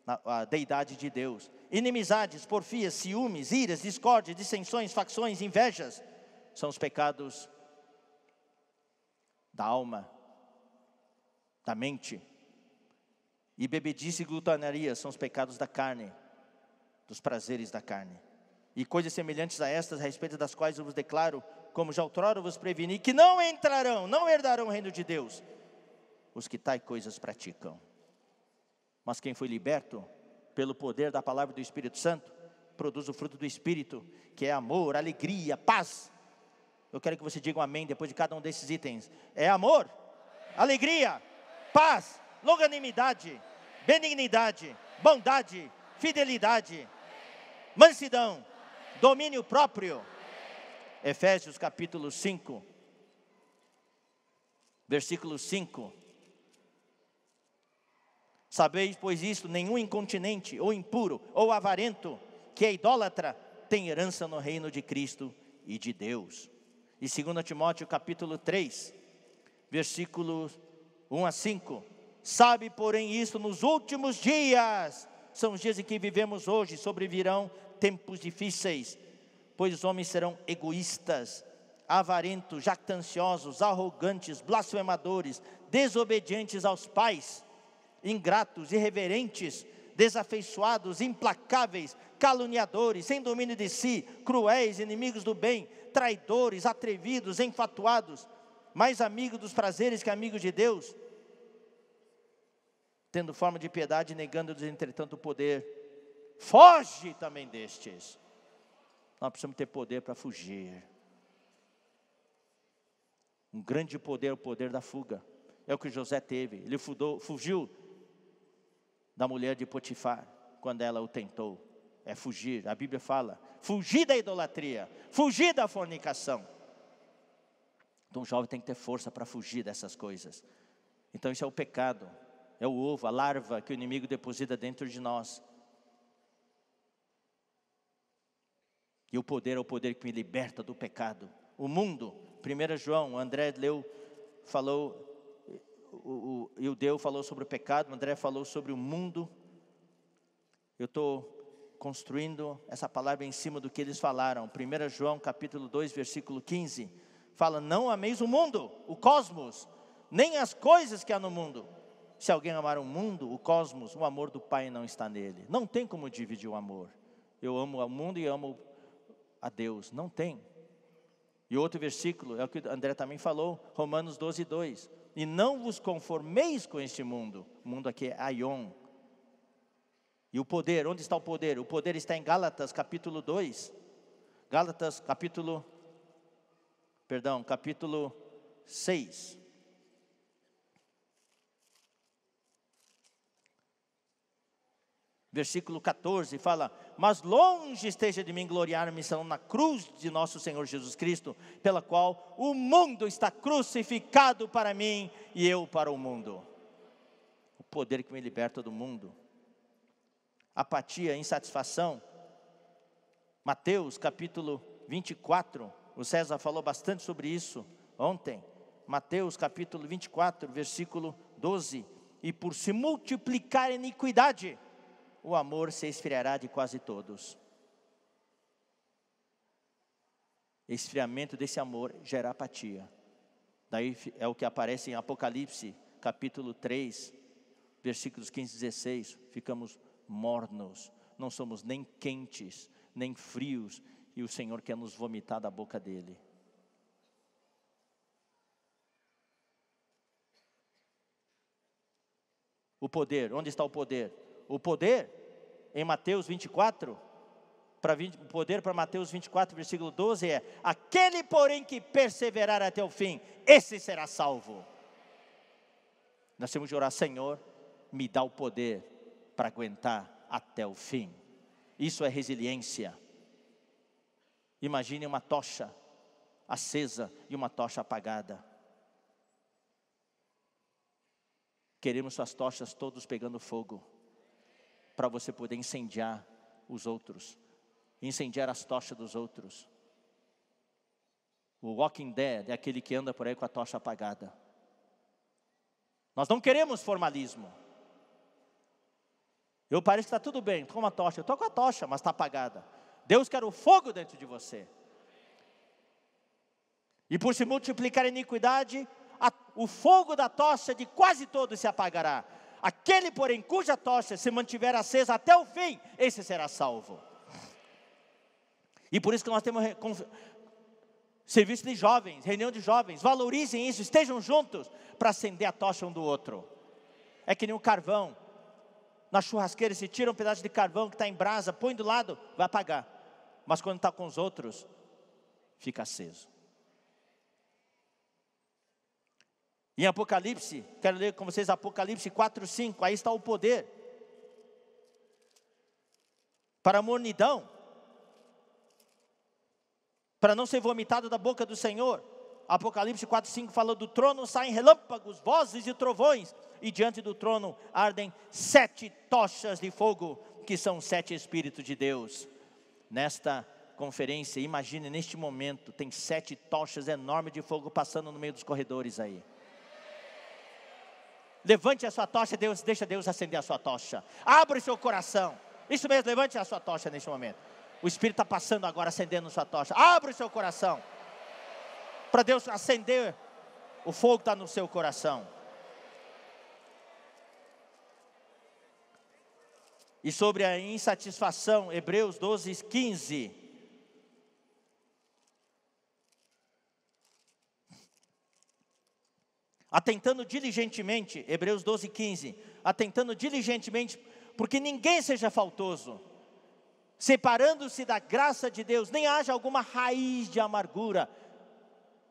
a, a deidade de Deus. Inimizades, porfias, ciúmes, iras, discórdia, dissensões, facções, invejas são os pecados da alma, da mente. E bebedice e glutonaria são os pecados da carne, dos prazeres da carne. E coisas semelhantes a estas, a respeito das quais eu vos declaro, como já outrora vos preveni, que não entrarão, não herdarão o reino de Deus, os que tais coisas praticam. Mas quem foi liberto pelo poder da palavra do Espírito Santo, produz o fruto do Espírito, que é amor, alegria, paz. Eu quero que você diga um amém depois de cada um desses itens. É amor, amém. alegria, amém. paz, longanimidade, amém. benignidade, bondade, fidelidade, mansidão, domínio próprio. Efésios capítulo 5, versículo 5. Sabeis, pois, isto: nenhum incontinente, ou impuro, ou avarento, que é idólatra, tem herança no reino de Cristo e de Deus. E 2 Timóteo capítulo 3, versículos 1 a 5. Sabe, porém, isto nos últimos dias, são os dias em que vivemos hoje, sobrevirão tempos difíceis, pois os homens serão egoístas, avarentos, jactanciosos, arrogantes, blasfemadores, desobedientes aos pais ingratos, irreverentes, desafeiçoados, implacáveis, caluniadores, sem domínio de si, cruéis, inimigos do bem, traidores, atrevidos, enfatuados, mais amigos dos prazeres que amigos de Deus, tendo forma de piedade, negando-lhes, entretanto, o poder. Foge também destes. Nós precisamos ter poder para fugir. Um grande poder, o poder da fuga. É o que José teve. Ele fudou, fugiu da mulher de Potifar, quando ela o tentou. É fugir. A Bíblia fala: fugir da idolatria, fugir da fornicação. Então o jovem tem que ter força para fugir dessas coisas. Então isso é o pecado, é o ovo, a larva que o inimigo deposita dentro de nós. E o poder é o poder que me liberta do pecado. O mundo, 1 João, o André leu, falou o, o Ildeu falou sobre o pecado, o André falou sobre o mundo. Eu estou construindo essa palavra em cima do que eles falaram. 1 João capítulo 2, versículo 15, fala, não ameis o mundo, o cosmos, nem as coisas que há no mundo. Se alguém amar o mundo, o cosmos, o amor do Pai não está nele. Não tem como dividir o amor. Eu amo o mundo e amo a Deus. Não tem. E outro versículo, é o que André também falou, Romanos 12, 2 e não vos conformeis com este mundo. O mundo aqui é Aion. E o poder, onde está o poder? O poder está em Gálatas capítulo 2. Gálatas capítulo, perdão, capítulo 6. Versículo 14 fala: Mas longe esteja de mim gloriar-me senão na cruz de nosso Senhor Jesus Cristo, pela qual o mundo está crucificado para mim e eu para o mundo. O poder que me liberta do mundo. Apatia, insatisfação. Mateus capítulo 24, o César falou bastante sobre isso ontem. Mateus capítulo 24, versículo 12. E por se multiplicar a iniquidade, o amor se esfriará de quase todos. Esfriamento desse amor gera apatia. Daí é o que aparece em Apocalipse, capítulo 3, versículos 15 e 16. Ficamos mornos, não somos nem quentes, nem frios, e o Senhor quer nos vomitar da boca dele. O poder, onde está o poder? o poder em Mateus 24, para o poder para Mateus 24, versículo 12 é: aquele porém que perseverar até o fim, esse será salvo. Nós temos de orar, Senhor, me dá o poder para aguentar até o fim. Isso é resiliência. Imagine uma tocha acesa e uma tocha apagada. Queremos suas tochas todos pegando fogo para você poder incendiar os outros, incendiar as tochas dos outros. O walking dead é aquele que anda por aí com a tocha apagada. Nós não queremos formalismo. Eu pareço que está tudo bem, estou com uma tocha. Eu estou com a tocha, mas está apagada. Deus quer o fogo dentro de você. E por se multiplicar a iniquidade, a, o fogo da tocha de quase todos se apagará. Aquele, porém, cuja tocha se mantiver acesa até o fim, esse será salvo. E por isso que nós temos serviço de jovens, reunião de jovens. Valorizem isso, estejam juntos para acender a tocha um do outro. É que nem um carvão. Na churrasqueira, se tira um pedaço de carvão que está em brasa, põe do lado, vai apagar. Mas quando está com os outros, fica aceso. Em Apocalipse, quero ler com vocês Apocalipse 4, 5, aí está o poder. Para a mornidão, para não ser vomitado da boca do Senhor. Apocalipse 4, 5 fala do trono, saem relâmpagos, vozes e trovões, e diante do trono ardem sete tochas de fogo, que são sete Espíritos de Deus. Nesta conferência, imagine neste momento, tem sete tochas enormes de fogo passando no meio dos corredores aí. Levante a sua tocha, Deus, deixa Deus acender a sua tocha. Abra o seu coração. Isso mesmo, levante a sua tocha neste momento. O Espírito está passando agora, acendendo sua tocha. Abra o seu coração. Para Deus acender, o fogo está no seu coração. E sobre a insatisfação, Hebreus 12, 15. atentando diligentemente, Hebreus 12, 15, atentando diligentemente, porque ninguém seja faltoso, separando-se da graça de Deus, nem haja alguma raiz de amargura.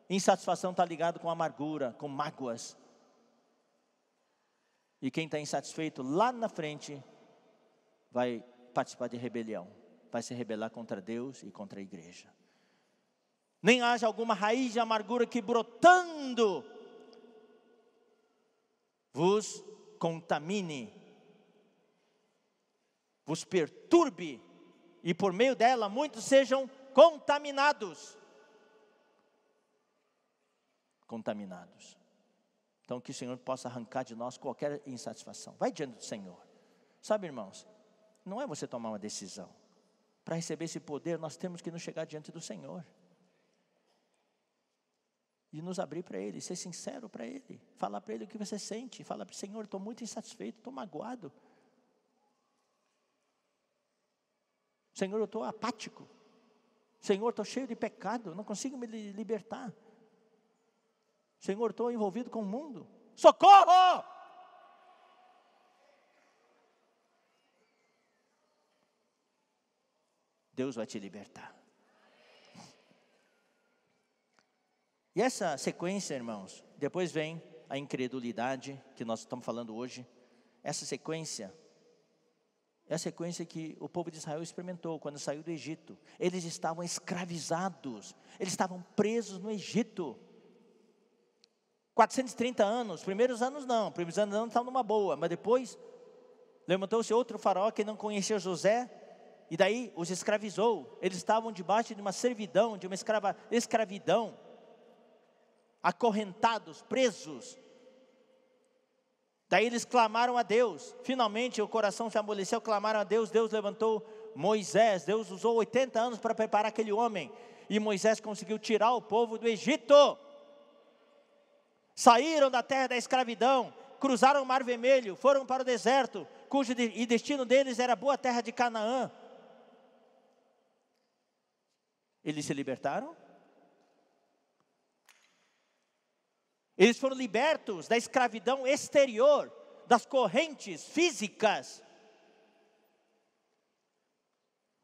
Insatisfação está ligado com amargura, com mágoas. E quem está insatisfeito lá na frente vai participar de rebelião, vai se rebelar contra Deus e contra a igreja. Nem haja alguma raiz de amargura que brotando vos contamine, vos perturbe, e por meio dela muitos sejam contaminados. Contaminados. Então, que o Senhor possa arrancar de nós qualquer insatisfação. Vai diante do Senhor. Sabe, irmãos, não é você tomar uma decisão. Para receber esse poder, nós temos que nos chegar diante do Senhor de nos abrir para Ele, ser sincero para Ele, falar para Ele o que você sente, falar para o Senhor, estou muito insatisfeito, estou magoado. Senhor, eu estou apático. Senhor, estou cheio de pecado, não consigo me libertar. Senhor, estou envolvido com o mundo. Socorro! Deus vai te libertar. E essa sequência, irmãos, depois vem a incredulidade que nós estamos falando hoje. Essa sequência é a sequência que o povo de Israel experimentou quando saiu do Egito. Eles estavam escravizados, eles estavam presos no Egito. 430 anos, primeiros anos não, primeiros anos não estavam numa boa, mas depois levantou-se outro faraó que não conhecia José, e daí os escravizou. Eles estavam debaixo de uma servidão, de uma escrava, escravidão acorrentados, presos. Daí eles clamaram a Deus. Finalmente o coração se amoleceu, clamaram a Deus. Deus levantou Moisés. Deus usou 80 anos para preparar aquele homem. E Moisés conseguiu tirar o povo do Egito. Saíram da terra da escravidão, cruzaram o Mar Vermelho, foram para o deserto, cujo de, e destino deles era a boa terra de Canaã. Eles se libertaram? Eles foram libertos da escravidão exterior, das correntes físicas,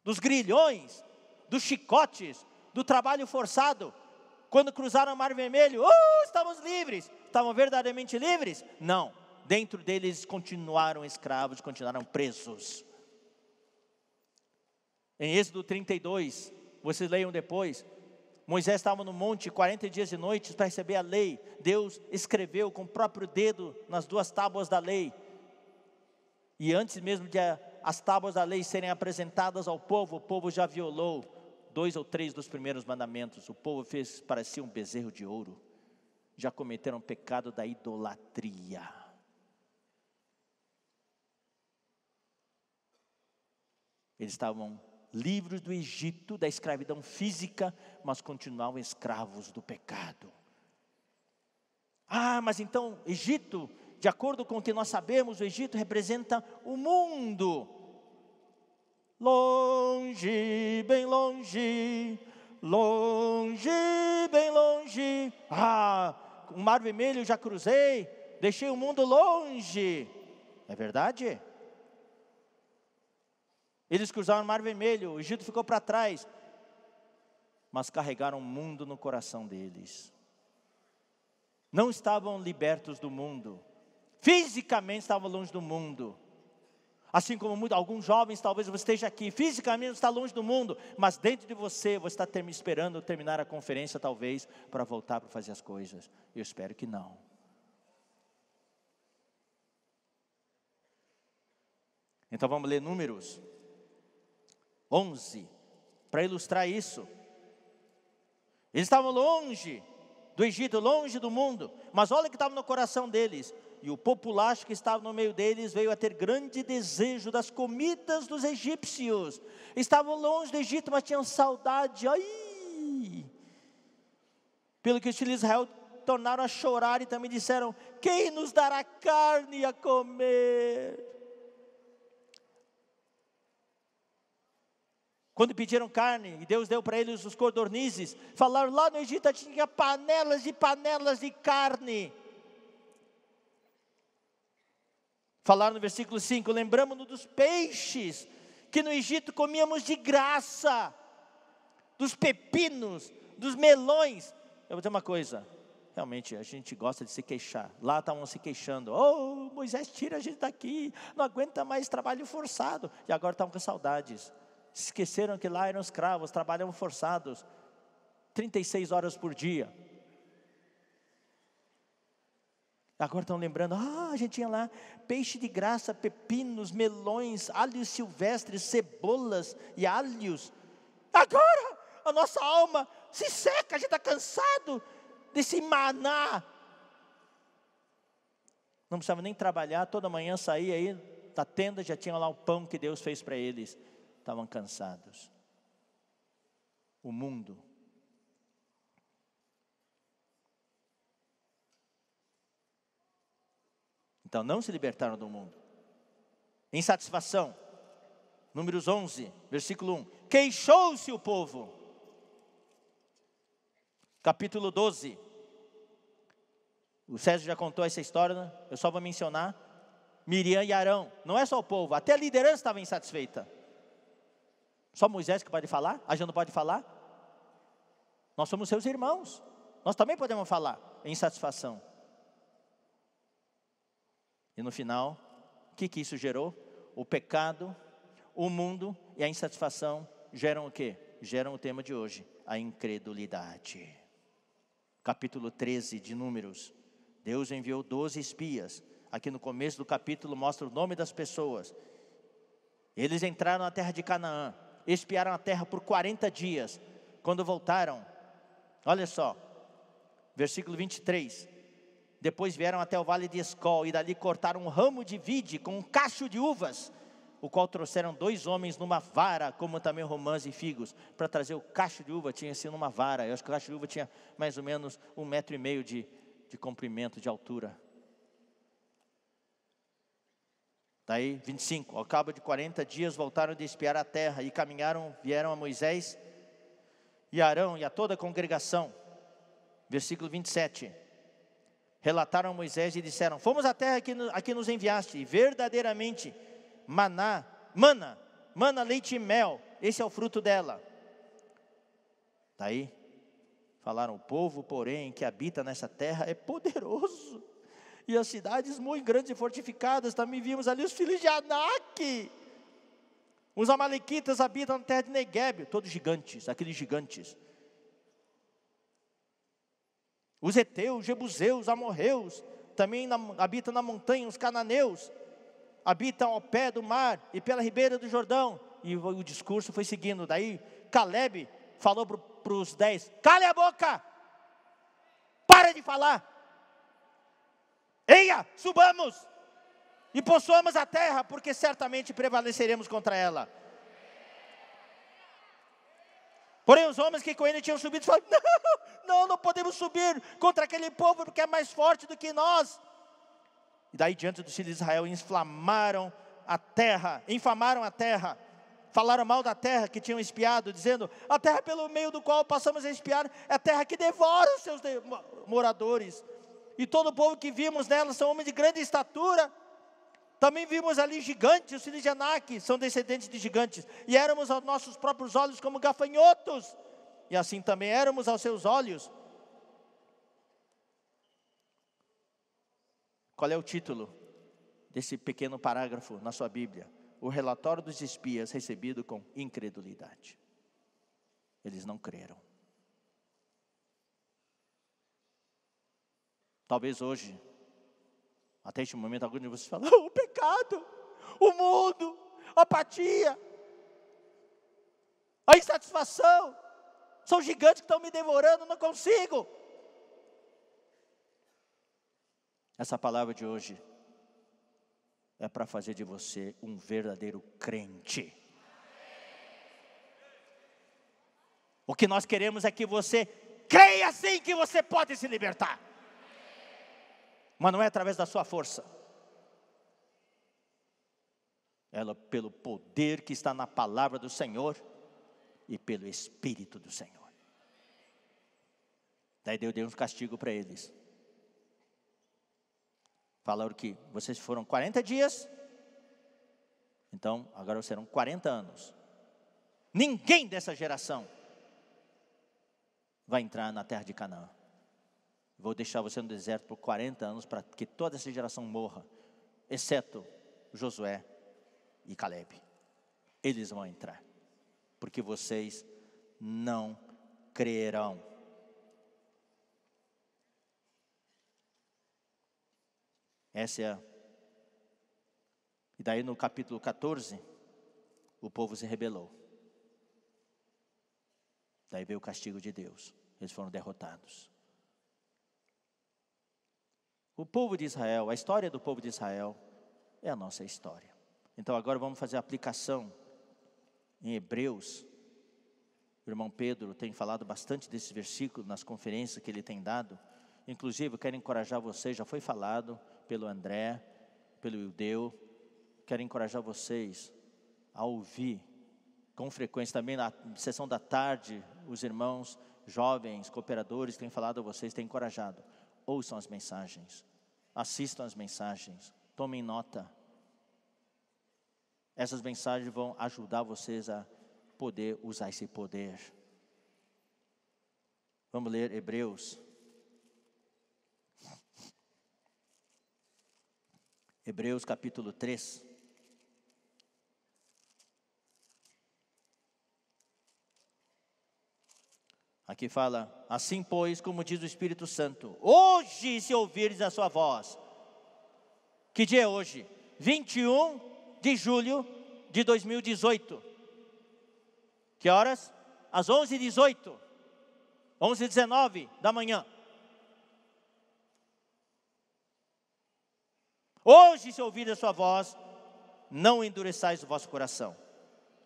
dos grilhões, dos chicotes, do trabalho forçado. Quando cruzaram o Mar Vermelho, uh, estamos livres. Estavam verdadeiramente livres? Não. Dentro deles continuaram escravos, continuaram presos. Em Êxodo 32, vocês leiam depois, Moisés estava no monte 40 dias e noites para receber a lei. Deus escreveu com o próprio dedo nas duas tábuas da lei. E antes mesmo de as tábuas da lei serem apresentadas ao povo, o povo já violou dois ou três dos primeiros mandamentos. O povo fez parecer um bezerro de ouro. Já cometeram o pecado da idolatria. Eles estavam livros do Egito, da escravidão física, mas continuavam escravos do pecado. Ah, mas então, Egito, de acordo com o que nós sabemos, o Egito representa o mundo. Longe, bem longe, longe, bem longe. Ah, o Mar Vermelho já cruzei, deixei o mundo longe. É verdade? Eles cruzaram o Mar Vermelho, o Egito ficou para trás, mas carregaram o mundo no coração deles. Não estavam libertos do mundo, fisicamente estavam longe do mundo. Assim como muito, alguns jovens, talvez você esteja aqui, fisicamente está longe do mundo, mas dentro de você, você está term, esperando terminar a conferência, talvez, para voltar para fazer as coisas. Eu espero que não. Então vamos ler números 11, para ilustrar isso. Eles estavam longe do Egito, longe do mundo, mas olha o que estava no coração deles. E o populacho que estava no meio deles veio a ter grande desejo das comidas dos egípcios. Estavam longe do Egito, mas tinham saudade. Ai! Pelo que os filhos de Israel tornaram a chorar e também disseram: Quem nos dará carne a comer? Quando pediram carne e Deus deu para eles os codornizes, falaram lá no Egito tinha panelas e panelas de carne. Falaram no versículo 5: lembramos-nos dos peixes que no Egito comíamos de graça, dos pepinos, dos melões. Eu vou dizer uma coisa: realmente a gente gosta de se queixar. Lá estavam se queixando: Oh, Moisés, tira a gente daqui, não aguenta mais trabalho forçado. E agora estavam com saudades esqueceram que lá eram escravos, trabalhavam forçados, 36 horas por dia. Agora estão lembrando, ah, a gente tinha lá peixe de graça, pepinos, melões, alhos silvestres, cebolas e alhos. Agora a nossa alma se seca, a gente está cansado desse maná. Não precisava nem trabalhar, toda manhã saía aí da tenda, já tinha lá o pão que Deus fez para eles estavam cansados. O mundo. Então não se libertaram do mundo. Insatisfação. Números 11, versículo 1. Queixou-se o povo. Capítulo 12. O César já contou essa história, né? eu só vou mencionar. Miriam e Arão. Não é só o povo, até a liderança estava insatisfeita. Só Moisés que pode falar? A gente não pode falar? Nós somos seus irmãos. Nós também podemos falar em satisfação. E no final, o que, que isso gerou? O pecado, o mundo e a insatisfação geram o quê? Geram o tema de hoje, a incredulidade. Capítulo 13 de Números. Deus enviou 12 espias. Aqui no começo do capítulo mostra o nome das pessoas. Eles entraram na terra de Canaã espiaram a terra por 40 dias. Quando voltaram, olha só, versículo 23. Depois vieram até o vale de Escol e dali cortaram um ramo de vide com um cacho de uvas, o qual trouxeram dois homens numa vara, como também romãs e figos. Para trazer o cacho de uva tinha sido numa uma vara. Eu acho que o cacho de uva tinha mais ou menos um metro e meio de, de comprimento, de altura. Daí, 25, ao cabo de 40 dias voltaram de espiar a terra e caminharam, vieram a Moisés e Arão e a toda a congregação. Versículo 27. Relataram a Moisés e disseram: Fomos à terra que, a que nos enviaste, e verdadeiramente, maná, mana, mana, leite e mel, esse é o fruto dela. Daí, falaram: O povo, porém, que habita nessa terra é poderoso e as cidades muito grandes e fortificadas. Também vimos ali os filhos de Anak. Os amalequitas habitam na terra de Negueb, todos gigantes, aqueles gigantes. Os heteus, jebuseus, amorreus, também na, habitam na montanha, os cananeus, habitam ao pé do mar e pela ribeira do Jordão. E o, o discurso foi seguindo. Daí Caleb falou para os dez: cale a boca, para de falar. Eia, subamos e possuamos a terra, porque certamente prevaleceremos contra ela. Porém, os homens que com ele tinham subido falaram: Não, não, não podemos subir contra aquele povo, porque é mais forte do que nós. E daí, diante dos filhos de Israel, inflamaram a terra, infamaram a terra, falaram mal da terra que tinham espiado, dizendo: A terra pelo meio do qual passamos a espiar é a terra que devora os seus moradores e todo o povo que vimos nela são homens de grande estatura. Também vimos ali gigantes, os filhos de Anak são descendentes de gigantes, e éramos aos nossos próprios olhos como gafanhotos, e assim também éramos aos seus olhos. Qual é o título desse pequeno parágrafo na sua Bíblia? O relatório dos espias recebido com incredulidade. Eles não creram. Talvez hoje, até este momento, algum de vocês falam: o pecado, o mundo, a apatia, a insatisfação, são gigantes que estão me devorando, não consigo. Essa palavra de hoje é para fazer de você um verdadeiro crente. O que nós queremos é que você creia sim que você pode se libertar mas não é através da sua força. Ela pelo poder que está na palavra do Senhor e pelo Espírito do Senhor. Daí Deus deu um castigo para eles. Falaram que vocês foram 40 dias, então agora serão 40 anos. Ninguém dessa geração vai entrar na terra de Canaã. Vou deixar você no deserto por 40 anos para que toda essa geração morra, exceto Josué e Caleb. Eles vão entrar, porque vocês não crerão. Essa é a... E daí no capítulo 14, o povo se rebelou. Daí veio o castigo de Deus. Eles foram derrotados. O povo de Israel, a história do povo de Israel é a nossa história. Então agora vamos fazer a aplicação em Hebreus. O irmão Pedro tem falado bastante desse versículo nas conferências que ele tem dado. Inclusive, eu quero encorajar vocês, já foi falado pelo André, pelo Ildeu, quero encorajar vocês a ouvir com frequência também na sessão da tarde, os irmãos jovens, cooperadores têm falado a vocês, têm encorajado ouçam as mensagens, assistam as mensagens, tomem nota. Essas mensagens vão ajudar vocês a poder usar esse poder. Vamos ler Hebreus. Hebreus capítulo 3. Aqui fala: Assim, pois, como diz o Espírito Santo, hoje, se ouvires a sua voz. Que dia é hoje? 21 de julho de 2018. Que horas? Às 11h18. 11h19 da manhã. Hoje, se ouvir a sua voz, não endureçais o vosso coração,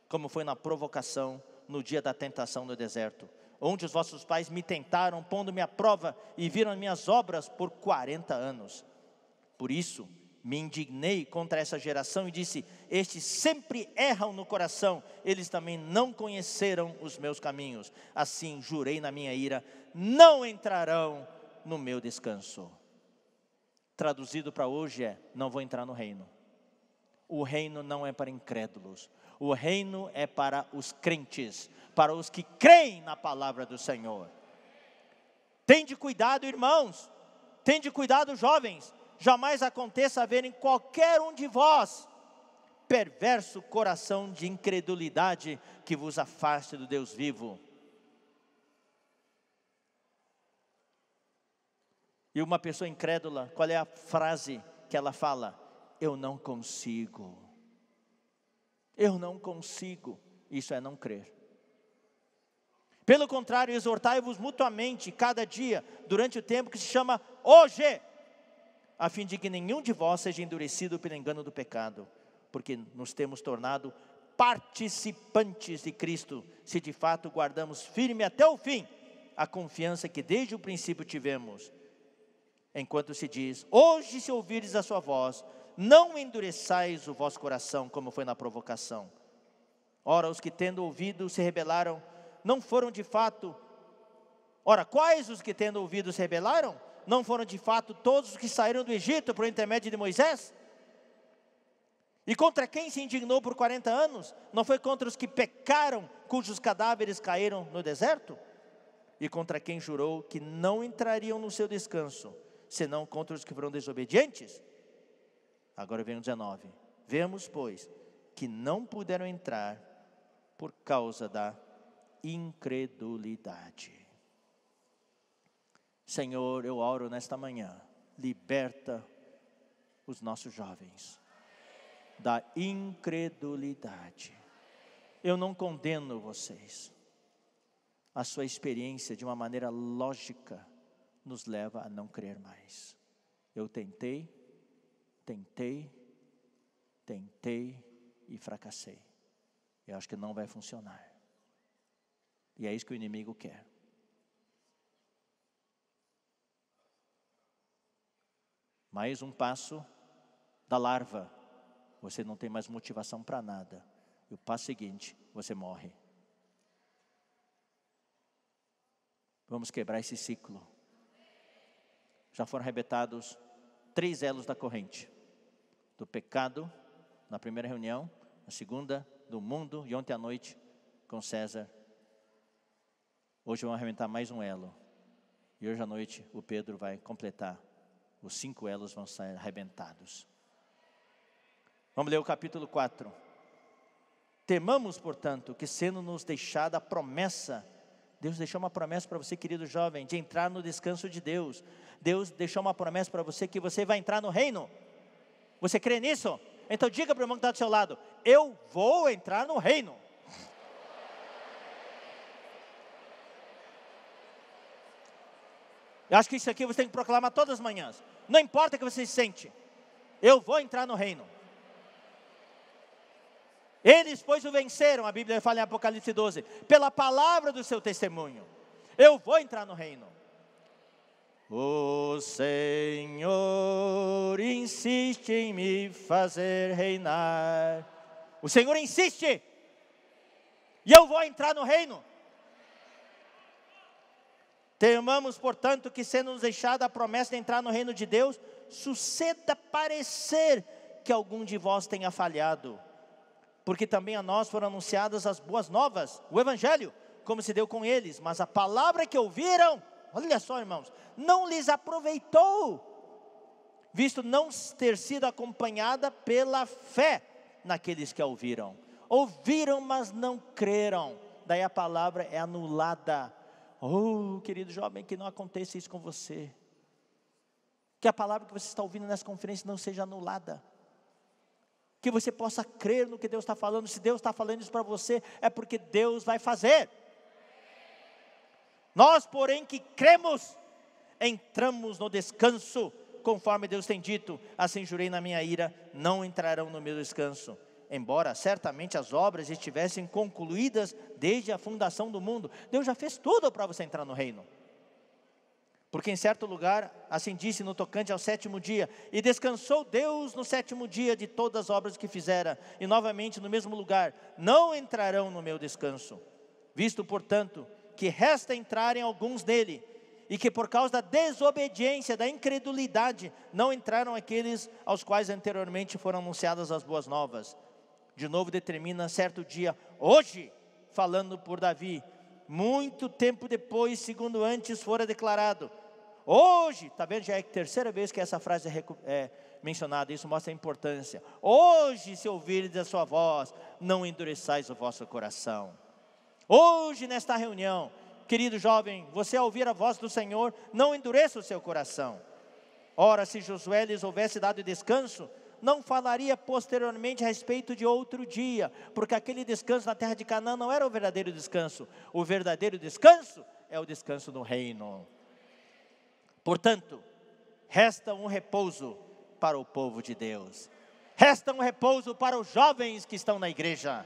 como foi na provocação no dia da tentação no deserto onde os vossos pais me tentaram, pondo-me à prova e viram as minhas obras por 40 anos. Por isso, me indignei contra essa geração e disse: Estes sempre erram no coração, eles também não conheceram os meus caminhos. Assim jurei na minha ira: não entrarão no meu descanso. Traduzido para hoje é: não vou entrar no reino. O reino não é para incrédulos, o reino é para os crentes, para os que creem na palavra do Senhor. Tende cuidado, irmãos, tende cuidado, jovens, jamais aconteça haver em qualquer um de vós perverso coração de incredulidade que vos afaste do Deus vivo. E uma pessoa incrédula, qual é a frase que ela fala? eu não consigo. Eu não consigo. Isso é não crer. Pelo contrário, exortai-vos mutuamente cada dia, durante o tempo que se chama hoje, a fim de que nenhum de vós seja endurecido pelo engano do pecado, porque nos temos tornado participantes de Cristo, se de fato guardamos firme até o fim a confiança que desde o princípio tivemos. Enquanto se diz: Hoje, se ouvires a sua voz, não endureçais o vosso coração, como foi na provocação. Ora, os que tendo ouvido se rebelaram, não foram de fato. Ora, quais os que tendo ouvido se rebelaram? Não foram de fato todos os que saíram do Egito por intermédio de Moisés? E contra quem se indignou por 40 anos? Não foi contra os que pecaram, cujos cadáveres caíram no deserto? E contra quem jurou que não entrariam no seu descanso, senão contra os que foram desobedientes? Agora vem o 19. Vemos, pois, que não puderam entrar por causa da incredulidade. Senhor, eu oro nesta manhã, liberta os nossos jovens da incredulidade. Eu não condeno vocês. A sua experiência, de uma maneira lógica, nos leva a não crer mais. Eu tentei, tentei, tentei e fracassei. Eu acho que não vai funcionar. E é isso que o inimigo quer. Mais um passo da larva. Você não tem mais motivação para nada. E o passo seguinte, você morre. Vamos quebrar esse ciclo. Já foram arrebentados três elos da corrente do pecado na primeira reunião, na segunda do mundo e ontem à noite com César. Hoje vamos arrebentar mais um elo. E hoje à noite o Pedro vai completar. Os cinco elos vão sair arrebentados. Vamos ler o capítulo 4. Temamos, portanto, que sendo-nos deixada a promessa Deus deixou uma promessa para você, querido jovem, de entrar no descanso de Deus. Deus deixou uma promessa para você que você vai entrar no reino. Você crê nisso? Então diga para o irmão que está do seu lado: Eu vou entrar no reino. Eu acho que isso aqui você tem que proclamar todas as manhãs. Não importa o que você sente, eu vou entrar no reino. Eles, pois, o venceram, a Bíblia fala em Apocalipse 12, pela palavra do seu testemunho. Eu vou entrar no reino. O Senhor insiste em me fazer reinar. O Senhor insiste. E eu vou entrar no reino. Temamos, portanto, que sendo nos deixada a promessa de entrar no reino de Deus, suceda parecer que algum de vós tenha falhado. Porque também a nós foram anunciadas as boas novas, o evangelho, como se deu com eles, mas a palavra que ouviram Olha só, irmãos, não lhes aproveitou, visto não ter sido acompanhada pela fé naqueles que a ouviram. Ouviram, mas não creram. Daí a palavra é anulada. Oh, querido jovem, que não aconteça isso com você. Que a palavra que você está ouvindo nessa conferência não seja anulada que você possa crer no que Deus está falando. Se Deus está falando isso para você, é porque Deus vai fazer. Nós, porém, que cremos, entramos no descanso, conforme Deus tem dito, assim jurei na minha ira, não entrarão no meu descanso. Embora certamente as obras estivessem concluídas desde a fundação do mundo, Deus já fez tudo para você entrar no reino. Porque em certo lugar, assim disse no tocante ao sétimo dia, e descansou Deus no sétimo dia de todas as obras que fizera, e novamente no mesmo lugar, não entrarão no meu descanso. Visto, portanto, que resta entrarem alguns nele, e que por causa da desobediência, da incredulidade, não entraram aqueles aos quais anteriormente foram anunciadas as boas novas. De novo determina certo dia, hoje, falando por Davi, muito tempo depois, segundo antes fora declarado. Hoje, está vendo? Já é a terceira vez que essa frase é, é mencionada, isso mostra a importância. Hoje, se ouvirdes a sua voz, não endureçais o vosso coração. Hoje, nesta reunião, querido jovem, você ao ouvir a voz do Senhor, não endureça o seu coração. Ora, se Josué lhes houvesse dado descanso, não falaria posteriormente a respeito de outro dia, porque aquele descanso na terra de Canaã não era o verdadeiro descanso. O verdadeiro descanso é o descanso do reino. Portanto, resta um repouso para o povo de Deus. Resta um repouso para os jovens que estão na igreja.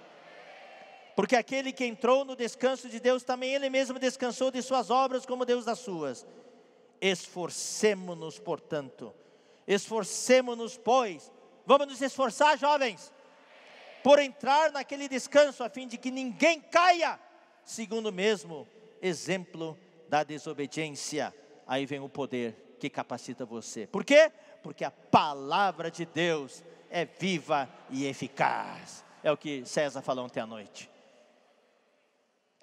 Porque aquele que entrou no descanso de Deus, também ele mesmo descansou de suas obras, como Deus das suas. Esforcemo-nos, portanto. Esforcemo-nos, pois. Vamos nos esforçar, jovens, por entrar naquele descanso, a fim de que ninguém caia, segundo o mesmo exemplo da desobediência. Aí vem o poder que capacita você. Por quê? Porque a palavra de Deus é viva e eficaz. É o que César falou ontem à noite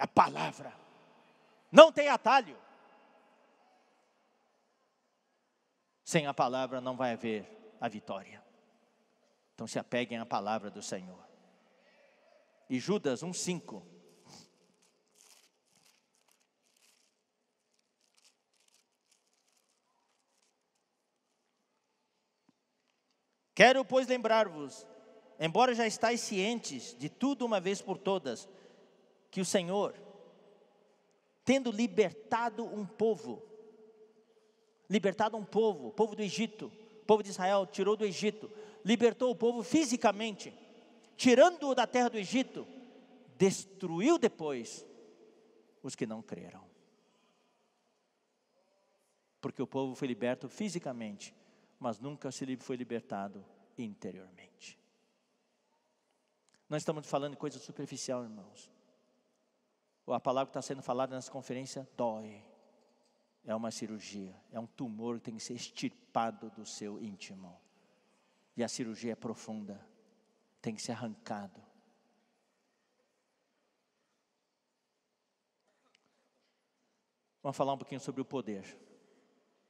a palavra. Não tem atalho. Sem a palavra não vai haver a vitória. Então se apeguem à palavra do Senhor. E Judas 1,5. Quero, pois, lembrar-vos, embora já estáis cientes de tudo uma vez por todas, que o Senhor, tendo libertado um povo, libertado um povo, povo do Egito, povo de Israel tirou do Egito, libertou o povo fisicamente, tirando-o da terra do Egito, destruiu depois os que não creram. Porque o povo foi liberto fisicamente, mas nunca se foi libertado interiormente. Nós estamos falando de coisa superficial, irmãos a palavra que está sendo falada nessa conferência dói. É uma cirurgia, é um tumor que tem que ser extirpado do seu íntimo. E a cirurgia é profunda, tem que ser arrancado. Vamos falar um pouquinho sobre o poder.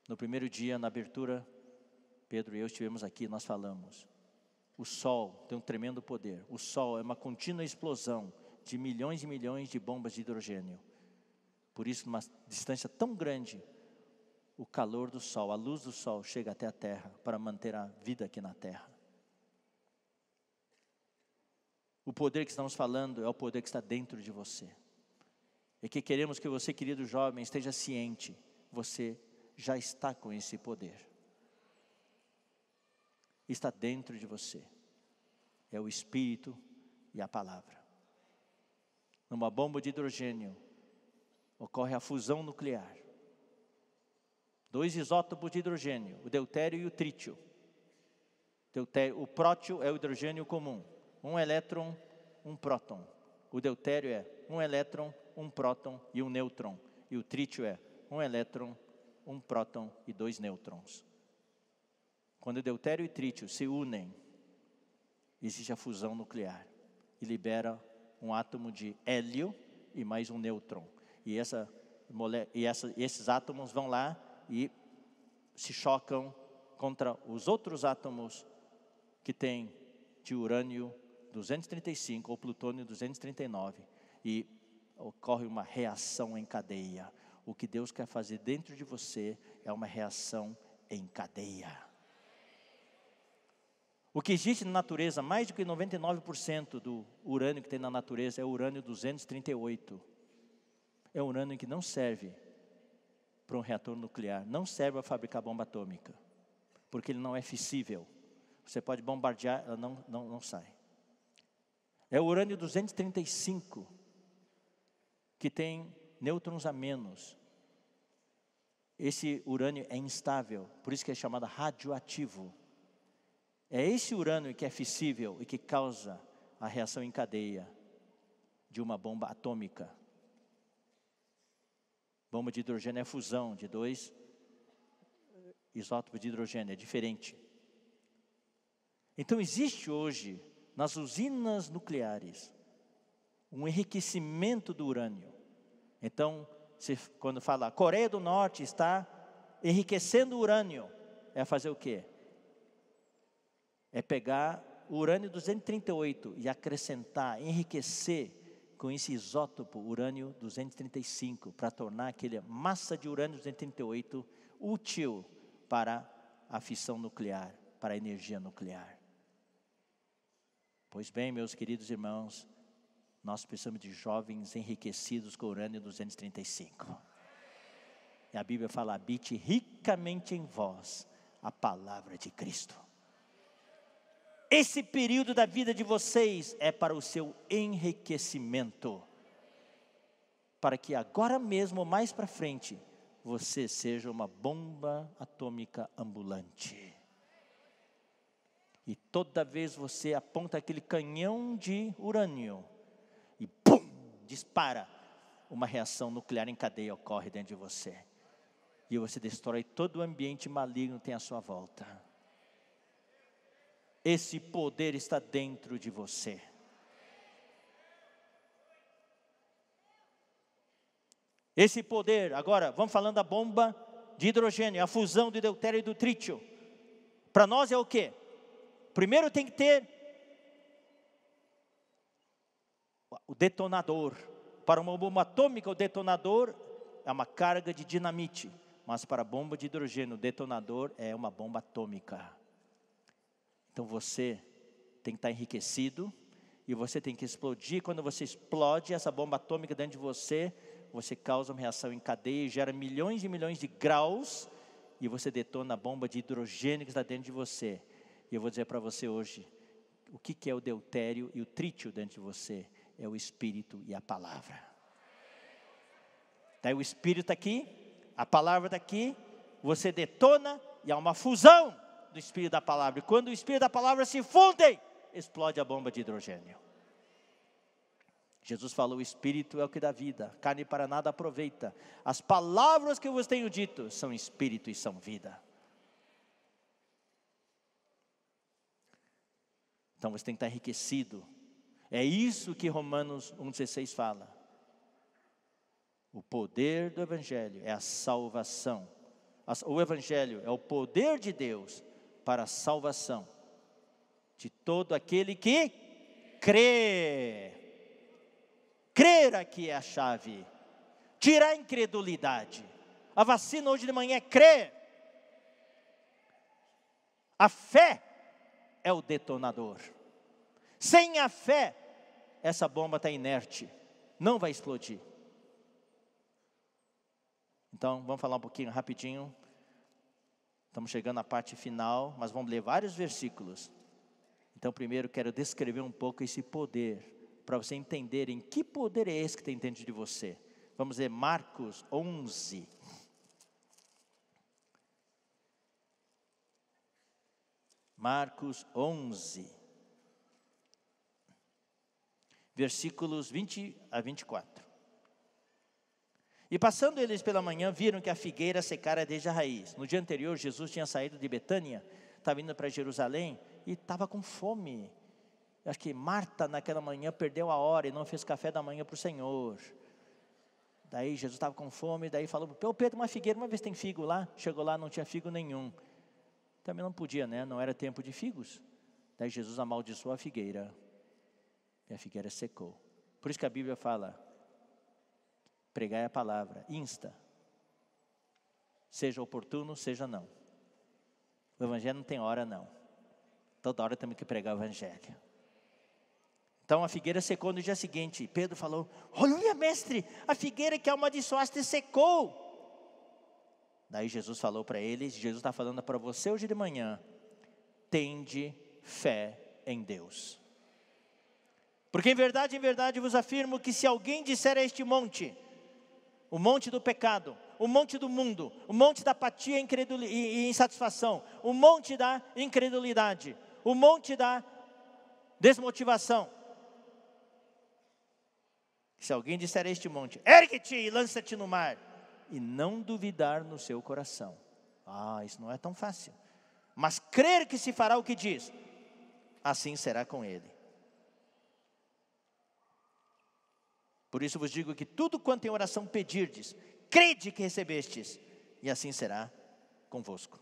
No primeiro dia, na abertura, Pedro e eu estivemos aqui, nós falamos. O sol tem um tremendo poder. O sol é uma contínua explosão de milhões e milhões de bombas de hidrogênio. Por isso, numa distância tão grande, o calor do sol, a luz do sol chega até a terra para manter a vida aqui na terra. O poder que estamos falando é o poder que está dentro de você. E que queremos que você, querido jovem, esteja ciente, você já está com esse poder. Está dentro de você. É o Espírito e a palavra numa bomba de hidrogênio, ocorre a fusão nuclear. Dois isótopos de hidrogênio, o deutério e o trítio. O prótio é o hidrogênio comum, um elétron, um próton. O deutério é um elétron, um próton e um nêutron. E o trítio é um elétron, um próton e dois nêutrons. Quando o deutério e o trítio se unem, existe a fusão nuclear e libera um átomo de hélio e mais um nêutron. E, essa, e essa, esses átomos vão lá e se chocam contra os outros átomos que tem de urânio 235 ou plutônio 239 e ocorre uma reação em cadeia. O que Deus quer fazer dentro de você é uma reação em cadeia. O que existe na natureza, mais do que 99% do urânio que tem na natureza é o urânio 238. É um urânio que não serve para um reator nuclear, não serve para fabricar bomba atômica, porque ele não é fissível. Você pode bombardear, ela não, não, não sai. É o urânio 235, que tem nêutrons a menos. Esse urânio é instável, por isso que é chamado radioativo é esse urânio que é fissível e que causa a reação em cadeia de uma bomba atômica. Bomba de hidrogênio é fusão de dois isótopos de hidrogênio, é diferente. Então existe hoje nas usinas nucleares um enriquecimento do urânio. Então, se, quando fala Coreia do Norte está enriquecendo o urânio, é fazer o quê? é pegar o urânio 238 e acrescentar, enriquecer com esse isótopo urânio 235 para tornar aquela massa de urânio 238 útil para a fissão nuclear, para a energia nuclear. Pois bem, meus queridos irmãos, nós precisamos de jovens enriquecidos com urânio 235. E a Bíblia fala: habite ricamente em vós a palavra de Cristo. Esse período da vida de vocês é para o seu enriquecimento, para que agora mesmo, mais para frente, você seja uma bomba atômica ambulante. E toda vez você aponta aquele canhão de urânio e pum, dispara, uma reação nuclear em cadeia ocorre dentro de você. E você destrói todo o ambiente maligno que tem à sua volta. Esse poder está dentro de você. Esse poder, agora, vamos falando da bomba de hidrogênio, a fusão do deutério e do trítio. Para nós é o quê? Primeiro tem que ter o detonador. Para uma bomba atômica, o detonador é uma carga de dinamite, mas para a bomba de hidrogênio, o detonador é uma bomba atômica. Então você tem que estar enriquecido e você tem que explodir. Quando você explode essa bomba atômica dentro de você, você causa uma reação em cadeia e gera milhões e milhões de graus e você detona a bomba de hidrogênio que está dentro de você. E eu vou dizer para você hoje o que, que é o deutério e o trítio dentro de você: é o espírito e a palavra. Tá, o espírito está aqui, a palavra está aqui, você detona e há uma fusão do Espírito da Palavra. E quando o Espírito da Palavra se fundem, explode a bomba de hidrogênio. Jesus falou: o Espírito é o que dá vida, carne para nada aproveita. As palavras que eu vos tenho dito são Espírito e são vida. Então você tem que estar enriquecido. É isso que Romanos 1,16 fala. O poder do Evangelho é a salvação. O Evangelho é o poder de Deus para a salvação de todo aquele que crê. Crer aqui é a chave. Tirar a incredulidade. A vacina hoje de manhã é crer. A fé é o detonador. Sem a fé, essa bomba está inerte, não vai explodir. Então, vamos falar um pouquinho rapidinho Estamos chegando à parte final, mas vamos ler vários versículos. Então, primeiro quero descrever um pouco esse poder, para você entender em que poder é esse que tem dentro de você. Vamos ler Marcos 11. Marcos 11, versículos 20 a 24. E passando eles pela manhã, viram que a figueira secara desde a raiz. No dia anterior, Jesus tinha saído de Betânia, estava indo para Jerusalém e estava com fome. Acho que Marta, naquela manhã, perdeu a hora e não fez café da manhã para o Senhor. Daí Jesus estava com fome, daí falou para o Pedro, uma figueira, uma vez tem figo lá. Chegou lá, não tinha figo nenhum. Também não podia, né? Não era tempo de figos. Daí Jesus amaldiçoou a figueira. E a figueira secou. Por isso que a Bíblia fala, Pregai a palavra, insta. Seja oportuno, seja não. O evangelho não tem hora, não. Toda hora temos que pregar o evangelho. Então a figueira secou no dia seguinte. Pedro falou: Olha, mestre, a figueira que de amaldiçoaste secou. Daí Jesus falou para eles: Jesus está falando para você hoje de manhã. Tende fé em Deus. Porque em verdade, em verdade vos afirmo que se alguém disser a este monte, o monte do pecado, o monte do mundo, o monte da apatia e insatisfação, o monte da incredulidade, o monte da desmotivação. Se alguém disser a este monte, ergue-te e lança-te no mar, e não duvidar no seu coração. Ah, isso não é tão fácil. Mas crer que se fará o que diz, assim será com ele. Por isso vos digo que tudo quanto em oração pedirdes, crede que recebestes, e assim será convosco.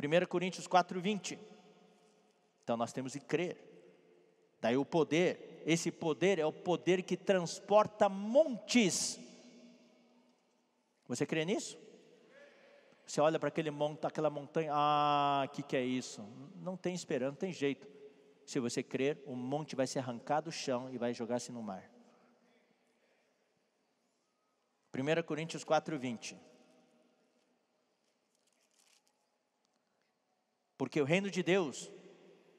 1 Coríntios 4:20. Então nós temos que crer. Daí o poder, esse poder é o poder que transporta montes. Você crê nisso? Você olha para aquele monte, aquela montanha, ah, o que, que é isso? Não tem esperança, não tem jeito. Se você crer, o monte vai ser arrancado do chão e vai jogar-se no mar. 1 Coríntios 4, 20. Porque o reino de Deus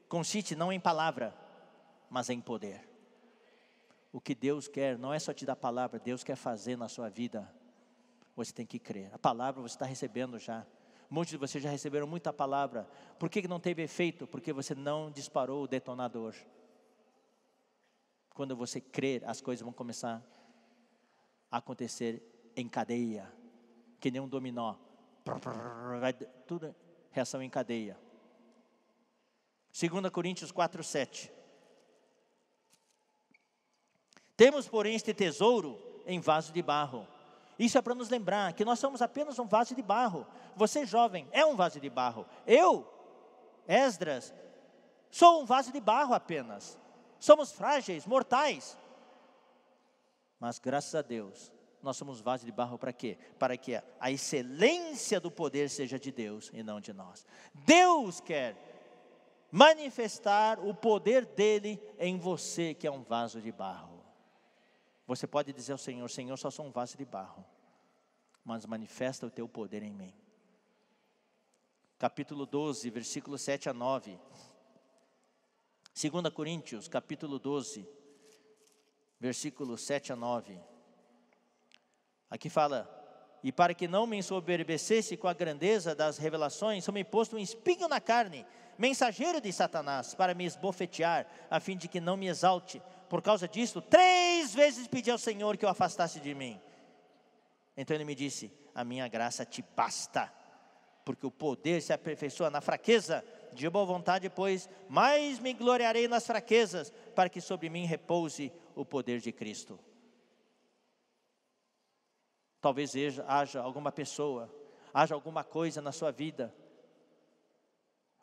consiste não em palavra, mas em poder. O que Deus quer não é só te dar palavra, Deus quer fazer na sua vida. Você tem que crer. A palavra você está recebendo já. Muitos de vocês já receberam muita palavra. Por que não teve efeito? Porque você não disparou o detonador. Quando você crer, as coisas vão começar acontecer em cadeia, que nem um dominó. Vai tudo reação em cadeia. 2 Coríntios 4, 7. Temos, porém, este tesouro em vaso de barro. Isso é para nos lembrar que nós somos apenas um vaso de barro. Você, jovem, é um vaso de barro. Eu, Esdras, sou um vaso de barro apenas. Somos frágeis, mortais. Mas graças a Deus, nós somos vaso de barro para quê? Para que a excelência do poder seja de Deus e não de nós. Deus quer manifestar o poder dele em você que é um vaso de barro. Você pode dizer ao Senhor: Senhor, só sou um vaso de barro, mas manifesta o teu poder em mim. Capítulo 12, versículo 7 a 9. 2 Coríntios, capítulo 12, versículo 7 a 9. Aqui fala: E para que não me ensoberbecesse com a grandeza das revelações, sou-me posto um espinho na carne, mensageiro de Satanás, para me esbofetear, a fim de que não me exalte. Por causa disto, três vezes pedi ao Senhor que o afastasse de mim. Então ele me disse: A minha graça te basta, porque o poder se aperfeiçoa na fraqueza de boa vontade, pois mais me gloriarei nas fraquezas, para que sobre mim repouse o poder de Cristo. Talvez haja alguma pessoa, haja alguma coisa na sua vida,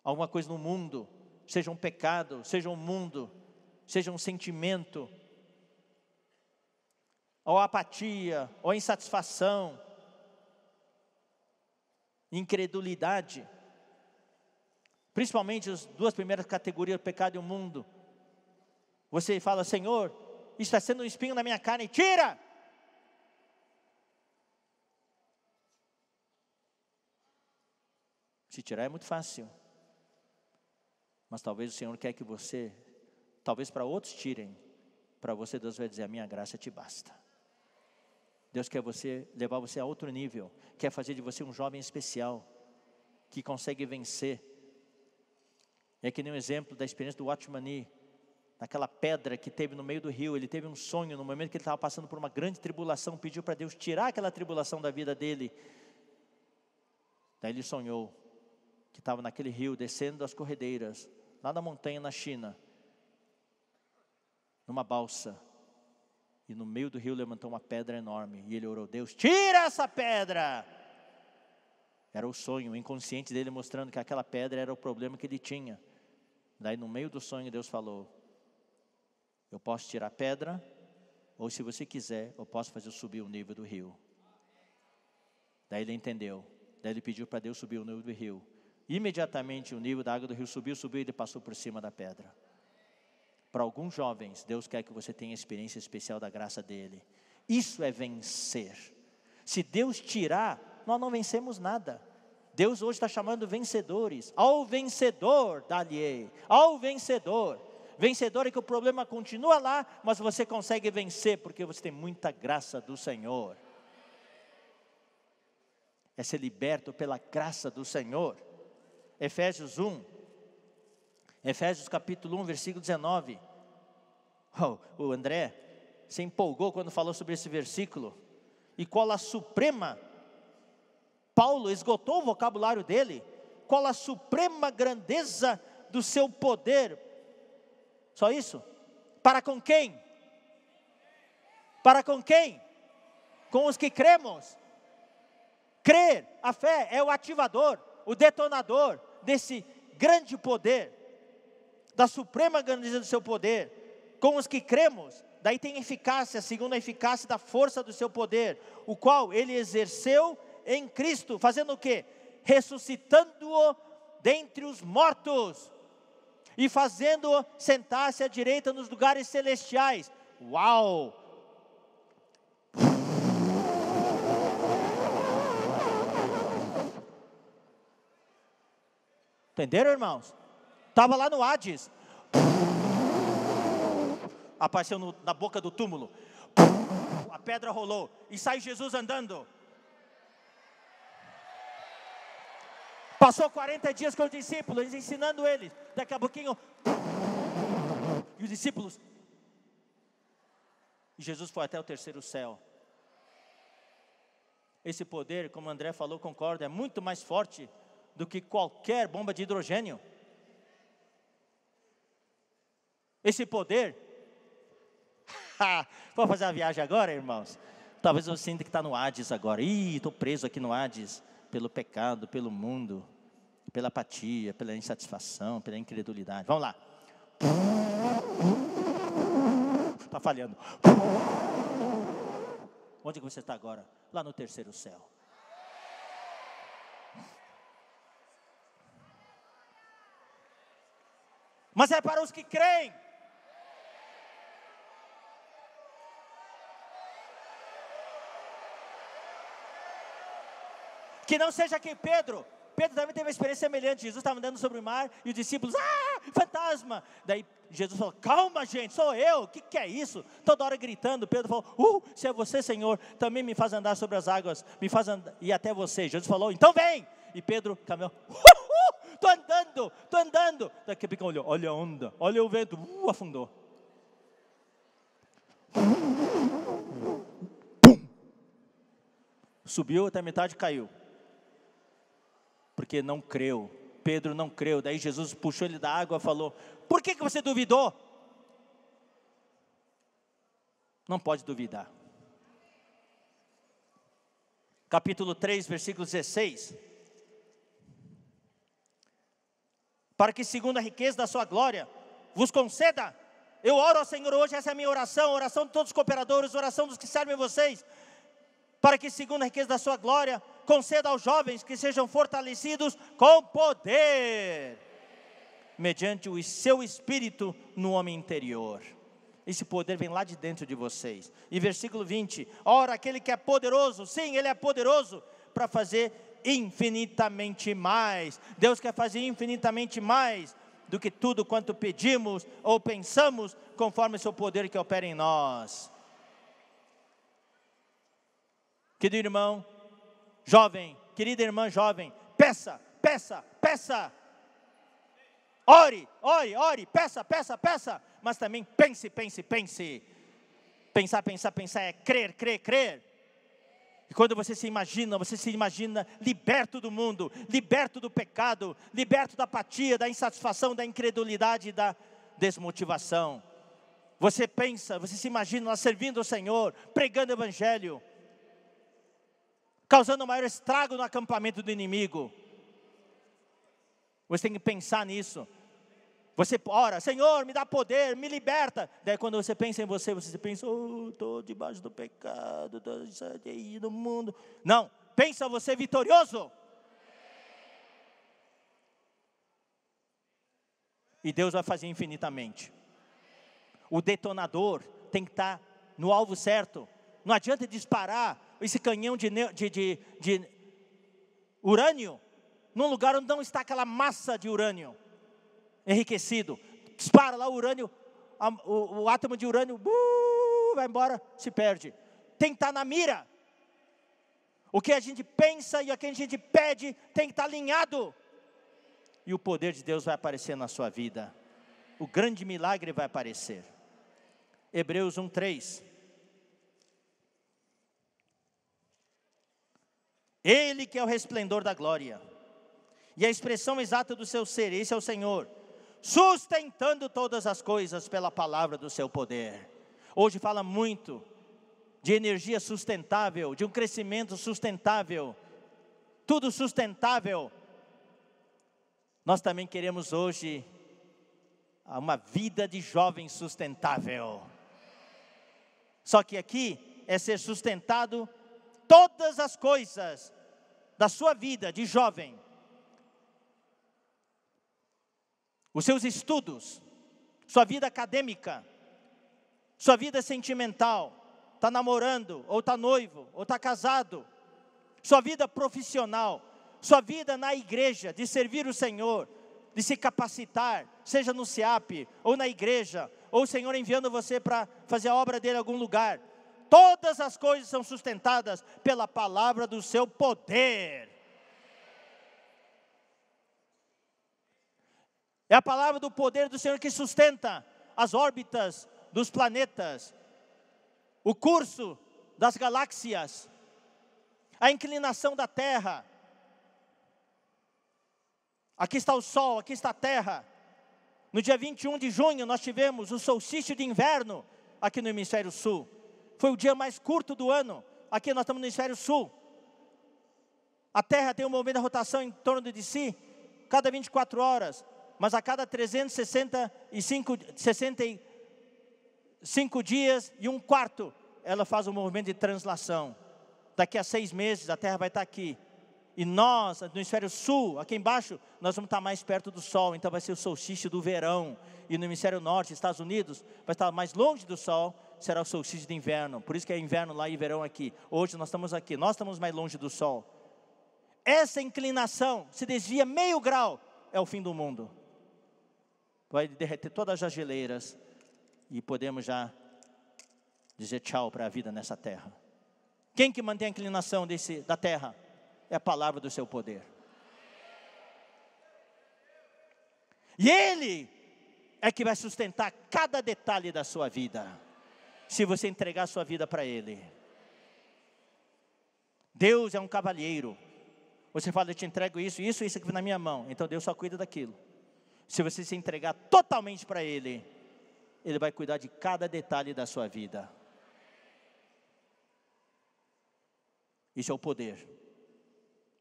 alguma coisa no mundo, seja um pecado, seja um mundo, seja um sentimento, ou apatia, ou insatisfação, incredulidade, Principalmente as duas primeiras categorias, pecado e o mundo. Você fala, Senhor, está sendo um espinho na minha carne, tira! Se tirar é muito fácil. Mas talvez o Senhor quer que você, talvez para outros tirem, para você Deus vai dizer: a minha graça te basta. Deus quer você levar você a outro nível, quer fazer de você um jovem especial que consegue vencer é que nem um exemplo da experiência do Watchman Nee, naquela pedra que teve no meio do rio. Ele teve um sonho no momento que ele estava passando por uma grande tribulação, pediu para Deus tirar aquela tribulação da vida dele. Daí ele sonhou que estava naquele rio, descendo as corredeiras, lá na montanha na China, numa balsa. E no meio do rio levantou uma pedra enorme. E ele orou: Deus, tira essa pedra! Era o sonho, o inconsciente dele mostrando que aquela pedra era o problema que ele tinha. Daí no meio do sonho Deus falou: Eu posso tirar pedra, ou se você quiser, eu posso fazer subir o nível do rio. Daí ele entendeu. Daí ele pediu para Deus subir o nível do rio. Imediatamente o nível da água do rio subiu, subiu e ele passou por cima da pedra. Para alguns jovens, Deus quer que você tenha experiência especial da graça dele. Isso é vencer. Se Deus tirar, nós não vencemos nada. Deus hoje está chamando vencedores. Ao vencedor, dá-lhe. Ao vencedor. Vencedor é que o problema continua lá, mas você consegue vencer porque você tem muita graça do Senhor. É ser liberto pela graça do Senhor. Efésios 1. Efésios capítulo 1, versículo 19. Oh, o André se empolgou quando falou sobre esse versículo. E qual a suprema Paulo esgotou o vocabulário dele, qual a suprema grandeza do seu poder. Só isso? Para com quem? Para com quem? Com os que cremos. Crer, a fé é o ativador, o detonador desse grande poder, da suprema grandeza do seu poder, com os que cremos. Daí tem eficácia, segundo a eficácia da força do seu poder, o qual ele exerceu em Cristo, fazendo o quê? Ressuscitando-o dentre os mortos e fazendo-o sentar-se à direita nos lugares celestiais. Uau! Entenderam, irmãos? Estava lá no Hades. Apareceu no, na boca do túmulo. A pedra rolou e sai Jesus andando. Passou 40 dias com os discípulos, ensinando eles. Daqui a pouquinho, e os discípulos. E Jesus foi até o terceiro céu. Esse poder, como André falou, concorda, é muito mais forte do que qualquer bomba de hidrogênio. Esse poder. Vamos fazer a viagem agora, irmãos? Talvez eu sinta que está no Hades agora. Ih, estou preso aqui no Hades pelo pecado, pelo mundo, pela apatia, pela insatisfação, pela incredulidade. Vamos lá. Está falhando. Onde que você está agora? Lá no terceiro céu. Mas é para os que creem. Que não seja que Pedro. Pedro também teve uma experiência semelhante. Jesus estava andando sobre o mar e os discípulos, ah, fantasma. Daí Jesus falou, calma gente, sou eu, o que, que é isso? Toda hora gritando, Pedro falou, uh, se é você Senhor, também me faz andar sobre as águas, me faz andar, e até você. Jesus falou, então vem. E Pedro caminhou, uh, uh, tô andando, tô andando. Daqui a pouco olhou, olha a onda, olha o vento, uh, afundou. Subiu até a metade caiu porque não creu. Pedro não creu. Daí Jesus puxou ele da água e falou: Por que, que você duvidou? Não pode duvidar. Capítulo 3, versículo 16. Para que, segundo a riqueza da sua glória, vos conceda. Eu oro ao Senhor hoje, essa é a minha oração, oração de todos os cooperadores, oração dos que servem vocês, para que, segundo a riqueza da sua glória, conceda aos jovens que sejam fortalecidos com poder, mediante o seu espírito no homem interior. Esse poder vem lá de dentro de vocês. E versículo 20: Ora, aquele que é poderoso, sim, ele é poderoso para fazer infinitamente mais. Deus quer fazer infinitamente mais do que tudo quanto pedimos ou pensamos, conforme o seu poder que opera em nós. Querido irmão, jovem, querida irmã jovem, peça, peça, peça. Ore, ore, ore, peça, peça, peça, mas também pense, pense, pense. Pensar, pensar, pensar é crer, crer, crer. E quando você se imagina, você se imagina liberto do mundo, liberto do pecado, liberto da apatia, da insatisfação, da incredulidade, da desmotivação. Você pensa, você se imagina lá servindo o Senhor, pregando o Evangelho causando o maior estrago no acampamento do inimigo. Você tem que pensar nisso. Você ora, Senhor, me dá poder, me liberta. Daí quando você pensa em você, você pensa, oh, estou debaixo do pecado, estou do mundo. Não, pensa você vitorioso. E Deus vai fazer infinitamente. O detonador tem que estar no alvo certo. Não adianta disparar esse canhão de, de, de, de urânio num lugar onde não está aquela massa de urânio enriquecido. Dispara lá o urânio, a, o, o, átomo de urânio uh, vai embora, se perde. Tem que estar tá na mira. O que a gente pensa e o que a gente pede tem que estar tá alinhado. E o poder de Deus vai aparecer na sua vida. O grande milagre vai aparecer. Hebreus 1, 3. Ele que é o resplendor da glória. E a expressão exata do seu ser, esse é o Senhor, sustentando todas as coisas pela palavra do seu poder. Hoje fala muito de energia sustentável, de um crescimento sustentável, tudo sustentável. Nós também queremos hoje uma vida de jovem sustentável. Só que aqui é ser sustentado todas as coisas da sua vida de jovem, os seus estudos, sua vida acadêmica, sua vida sentimental, está namorando, ou está noivo, ou está casado, sua vida profissional, sua vida na igreja, de servir o Senhor, de se capacitar, seja no SEAP, ou na igreja, ou o Senhor enviando você para fazer a obra dele em algum lugar, Todas as coisas são sustentadas pela palavra do seu poder. É a palavra do poder do Senhor que sustenta as órbitas dos planetas, o curso das galáxias, a inclinação da Terra. Aqui está o Sol, aqui está a Terra. No dia 21 de junho, nós tivemos o solstício de inverno aqui no hemisfério sul. Foi o dia mais curto do ano. Aqui nós estamos no hemisfério sul. A Terra tem um movimento de rotação em torno de si cada 24 horas, mas a cada 365 65 dias e um quarto, ela faz um movimento de translação. Daqui a seis meses a Terra vai estar aqui. E nós, no hemisfério sul, aqui embaixo, nós vamos estar mais perto do Sol, então vai ser o solstício do verão. E no hemisfério norte, Estados Unidos, vai estar mais longe do Sol, será o solstício de inverno. Por isso que é inverno lá e verão aqui. Hoje nós estamos aqui, nós estamos mais longe do sol. Essa inclinação se desvia meio grau, é o fim do mundo. Vai derreter todas as geleiras e podemos já dizer tchau para a vida nessa terra. Quem que mantém a inclinação desse, da terra? É a palavra do seu poder. E Ele é que vai sustentar cada detalhe da sua vida se você entregar sua vida para Ele. Deus é um cavalheiro. Você fala, eu te entrego isso, isso, isso aqui na minha mão. Então Deus só cuida daquilo. Se você se entregar totalmente para Ele, Ele vai cuidar de cada detalhe da sua vida. Isso é o poder.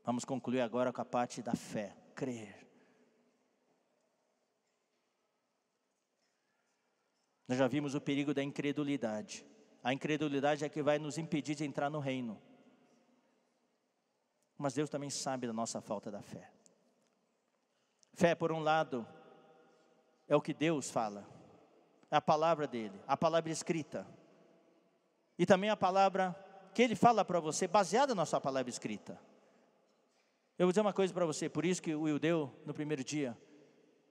Vamos concluir agora com a parte da fé, crer. Nós já vimos o perigo da incredulidade. A incredulidade é que vai nos impedir de entrar no reino. Mas Deus também sabe da nossa falta da fé. Fé, por um lado, é o que Deus fala, é a palavra dele, a palavra escrita. E também a palavra que ele fala para você, baseada na sua palavra escrita. Eu vou dizer uma coisa para você, por isso que o Ildeu, no primeiro dia,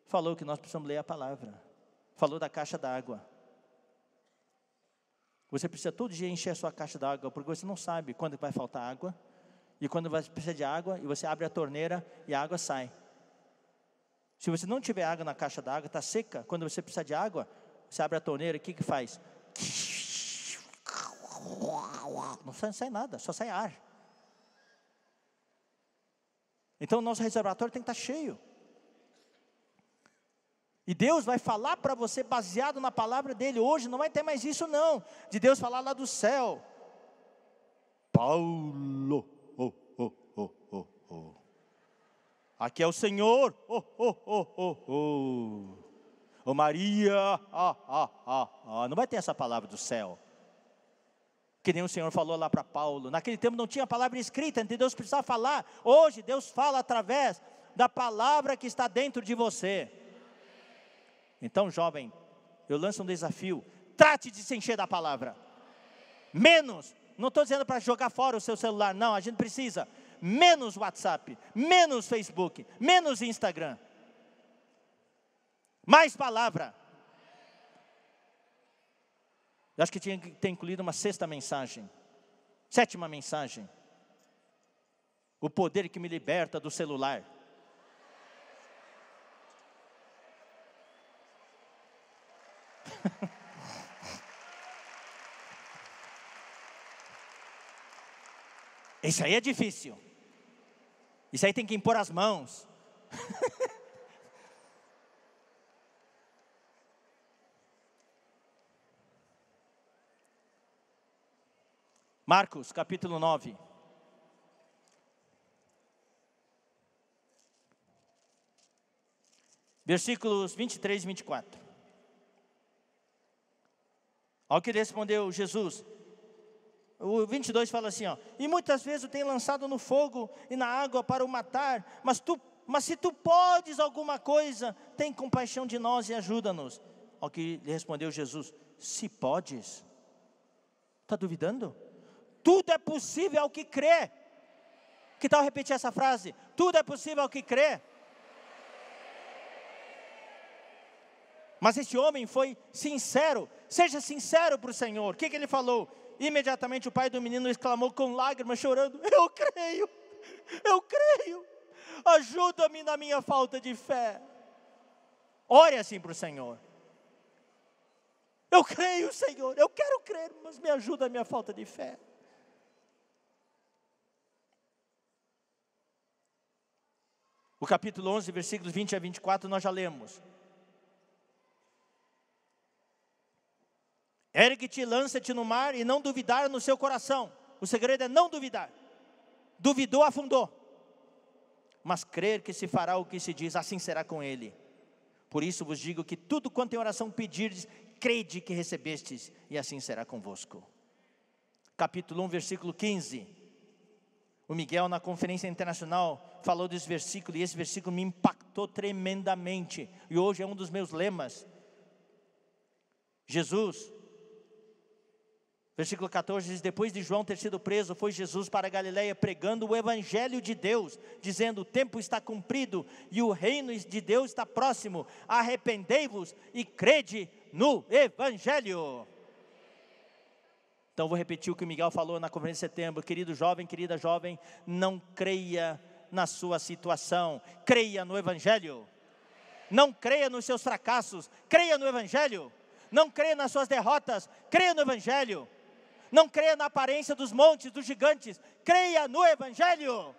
falou que nós precisamos ler a palavra falou da caixa d'água. Você precisa todo dia encher a sua caixa d'água, porque você não sabe quando vai faltar água. E quando você precisa de água, e você abre a torneira e a água sai. Se você não tiver água na caixa d'água, está seca. Quando você precisa de água, você abre a torneira e o que, que faz? Não sai, não sai nada, só sai ar. Então o nosso reservatório tem que estar tá cheio. E Deus vai falar para você baseado na palavra dele. Hoje não vai ter mais isso, não. De Deus falar lá do céu. Paulo. Oh, oh, oh, oh, oh. Aqui é o Senhor. Oh, oh, oh, oh, oh. Oh, Maria. Ah, ah, ah, ah. Não vai ter essa palavra do céu. Que nem o Senhor falou lá para Paulo. Naquele tempo não tinha palavra escrita, então Deus precisava falar. Hoje Deus fala através da palavra que está dentro de você. Então, jovem, eu lanço um desafio: trate de se encher da palavra. Menos, não estou dizendo para jogar fora o seu celular, não, a gente precisa. Menos WhatsApp, menos Facebook, menos Instagram. Mais palavra. Eu acho que tinha que ter incluído uma sexta mensagem, sétima mensagem. O poder que me liberta do celular. Isso aí é difícil. Isso aí tem que impor as mãos. Marcos capítulo 9. Versículos 23 e 24. Ao que respondeu Jesus: o 22 fala assim, ó, e muitas vezes o tem lançado no fogo e na água para o matar, mas tu, mas se tu podes alguma coisa, tem compaixão de nós e ajuda-nos. Ao que lhe respondeu Jesus: Se podes, está duvidando? Tudo é possível ao que crê. Que tal repetir essa frase? Tudo é possível ao que crê. Mas este homem foi sincero. Seja sincero para o Senhor. O que, que ele falou? Imediatamente o pai do menino exclamou com lágrimas, chorando: Eu creio, eu creio, ajuda-me na minha falta de fé. Ore assim para o Senhor. Eu creio, Senhor, eu quero crer, mas me ajuda a minha falta de fé. O capítulo 11, versículos 20 a 24, nós já lemos. É Ergue-te, lança-te no mar e não duvidar no seu coração. O segredo é não duvidar. Duvidou, afundou. Mas crer que se fará o que se diz, assim será com ele. Por isso vos digo que tudo quanto em oração pedirdes, crede que recebestes, e assim será convosco. Capítulo 1, versículo 15. O Miguel, na conferência internacional, falou desse versículo, e esse versículo me impactou tremendamente, e hoje é um dos meus lemas. Jesus, Versículo 14 diz: Depois de João ter sido preso, foi Jesus para Galiléia pregando o Evangelho de Deus, dizendo: O tempo está cumprido e o reino de Deus está próximo. Arrependei-vos e crede no Evangelho. Então vou repetir o que o Miguel falou na conferência de setembro. Querido jovem, querida jovem, não creia na sua situação, creia no Evangelho. Não creia nos seus fracassos, creia no Evangelho. Não creia nas suas derrotas, creia no Evangelho. Não creia na aparência dos montes, dos gigantes. Creia no Evangelho.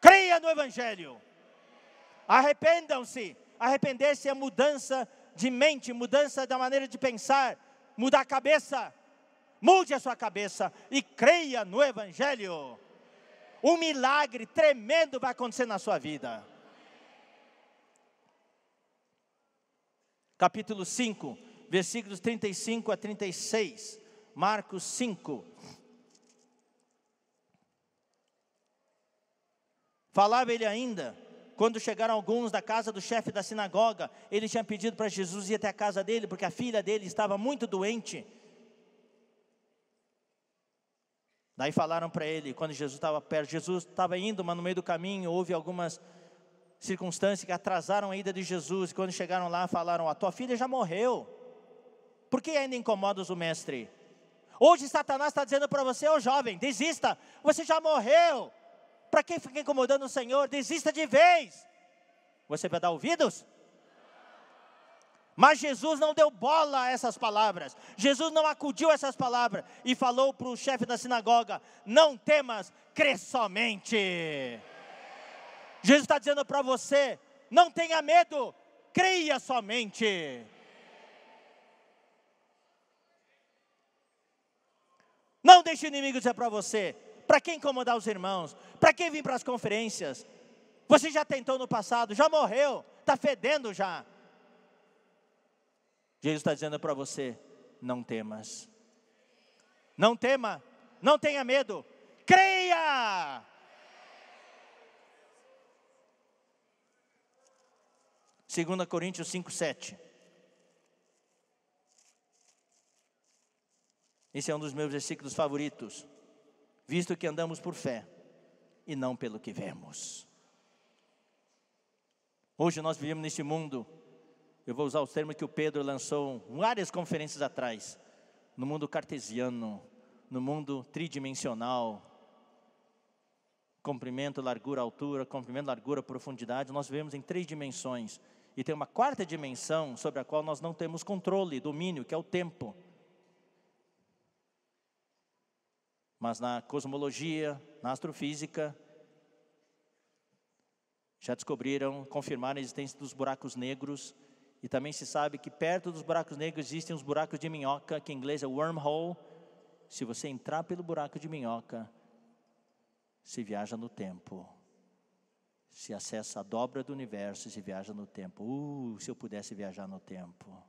Creia no Evangelho. Arrependam-se. Arrepender-se é mudança de mente, mudança da maneira de pensar, mudar a cabeça. Mude a sua cabeça e creia no Evangelho. Um milagre tremendo vai acontecer na sua vida. Capítulo 5 versículos 35 a 36. Marcos 5. Falava ele ainda, quando chegaram alguns da casa do chefe da sinagoga, ele tinha pedido para Jesus ir até a casa dele, porque a filha dele estava muito doente. Daí falaram para ele, quando Jesus estava perto, Jesus estava indo, mas no meio do caminho houve algumas circunstâncias que atrasaram a ida de Jesus. E quando chegaram lá, falaram: A tua filha já morreu. Por que ainda incomodas o mestre? Hoje Satanás está dizendo para você, ô oh, jovem, desista, você já morreu. Para quem fica incomodando o Senhor? Desista de vez. Você vai dar ouvidos? Mas Jesus não deu bola a essas palavras. Jesus não acudiu a essas palavras e falou para o chefe da sinagoga: Não temas, crê somente. Jesus está dizendo para você: Não tenha medo, creia somente. Não deixe o inimigo dizer para você, para que incomodar os irmãos, para que vir para as conferências. Você já tentou no passado, já morreu, está fedendo já. Jesus está dizendo para você: não temas, não tema, não tenha medo, creia. Segunda Coríntios 5, 7. Esse é um dos meus versículos favoritos. Visto que andamos por fé e não pelo que vemos. Hoje nós vivemos neste mundo, eu vou usar o termo que o Pedro lançou várias conferências atrás, no mundo cartesiano, no mundo tridimensional, comprimento, largura, altura, comprimento, largura, profundidade, nós vivemos em três dimensões. E tem uma quarta dimensão sobre a qual nós não temos controle, domínio, que é o tempo. mas na cosmologia, na astrofísica, já descobriram, confirmaram a existência dos buracos negros. E também se sabe que perto dos buracos negros existem os buracos de minhoca, que em inglês é wormhole. Se você entrar pelo buraco de minhoca, se viaja no tempo. Se acessa a dobra do universo e se viaja no tempo. Uh, se eu pudesse viajar no tempo.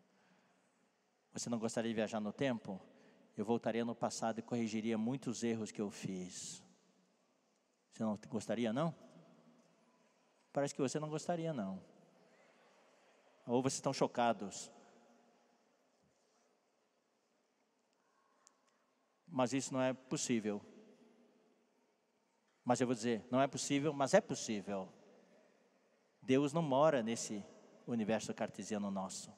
Você não gostaria de viajar no tempo? eu voltaria no passado e corrigiria muitos erros que eu fiz. Você não gostaria, não? Parece que você não gostaria, não. Ou vocês estão chocados. Mas isso não é possível. Mas eu vou dizer, não é possível, mas é possível. Deus não mora nesse universo cartesiano nosso.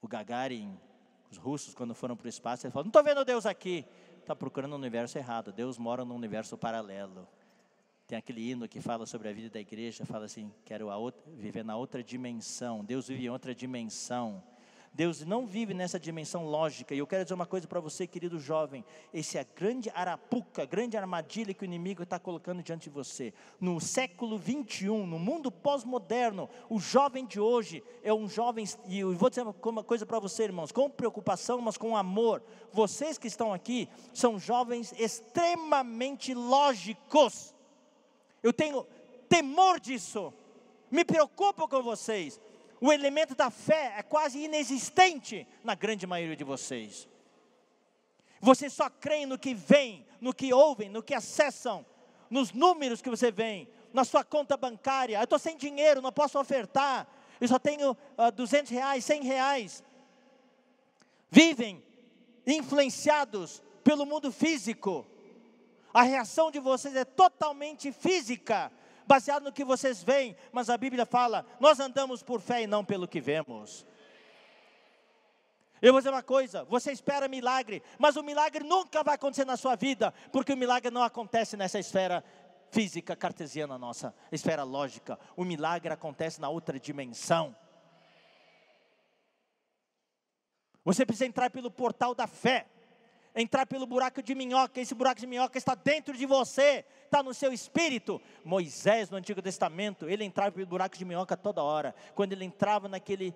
O Gagarin os russos, quando foram para o espaço, eles falam: não estou vendo Deus aqui. Está procurando o universo errado. Deus mora num universo paralelo. Tem aquele hino que fala sobre a vida da igreja, fala assim: quero outra, viver na outra dimensão. Deus vive em outra dimensão. Deus não vive nessa dimensão lógica. E eu quero dizer uma coisa para você, querido jovem: esse é a grande arapuca, grande armadilha que o inimigo está colocando diante de você. No século 21, no mundo pós-moderno, o jovem de hoje é um jovem, e eu vou dizer uma coisa para você, irmãos, com preocupação, mas com amor. Vocês que estão aqui são jovens extremamente lógicos. Eu tenho temor disso. Me preocupo com vocês o elemento da fé é quase inexistente na grande maioria de vocês. Vocês só creem no que vem, no que ouvem, no que acessam, nos números que você vê, na sua conta bancária. Eu estou sem dinheiro, não posso ofertar, eu só tenho uh, ah, 200 reais, 100 reais. Vivem influenciados pelo mundo físico. A reação de vocês é totalmente física, baseado no que vocês veem, mas a Bíblia fala: nós andamos por fé e não pelo que vemos. Eu vou dizer uma coisa: você espera milagre, mas o milagre nunca vai acontecer na sua vida, porque o milagre não acontece nessa esfera física cartesiana nossa, esfera lógica. O milagre acontece na outra dimensão. Você precisa entrar pelo portal da fé entrar pelo buraco de minhoca, esse buraco de minhoca está dentro de você, está no seu espírito. Moisés, no Antigo Testamento, ele entrava pelo buraco de minhoca toda hora. Quando ele entrava naquele,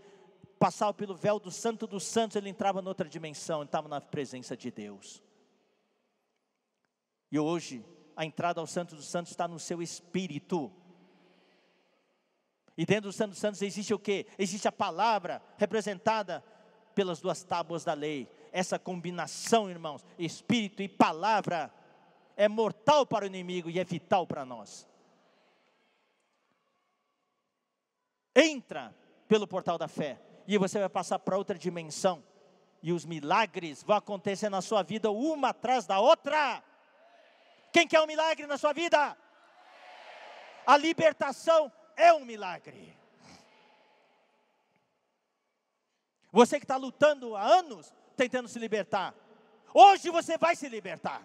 passava pelo véu do Santo dos Santos, ele entrava noutra dimensão, estava na presença de Deus. E hoje, a entrada ao Santo dos Santos está no seu espírito. E dentro do Santo dos Santos existe o que? Existe a palavra representada pelas duas tábuas da lei essa combinação, irmãos, espírito e palavra, é mortal para o inimigo e é vital para nós. Entra pelo portal da fé e você vai passar para outra dimensão. E os milagres vão acontecer na sua vida, uma atrás da outra. Quem quer um milagre na sua vida? A libertação é um milagre. Você que está lutando há anos tentando se libertar. Hoje você vai se libertar.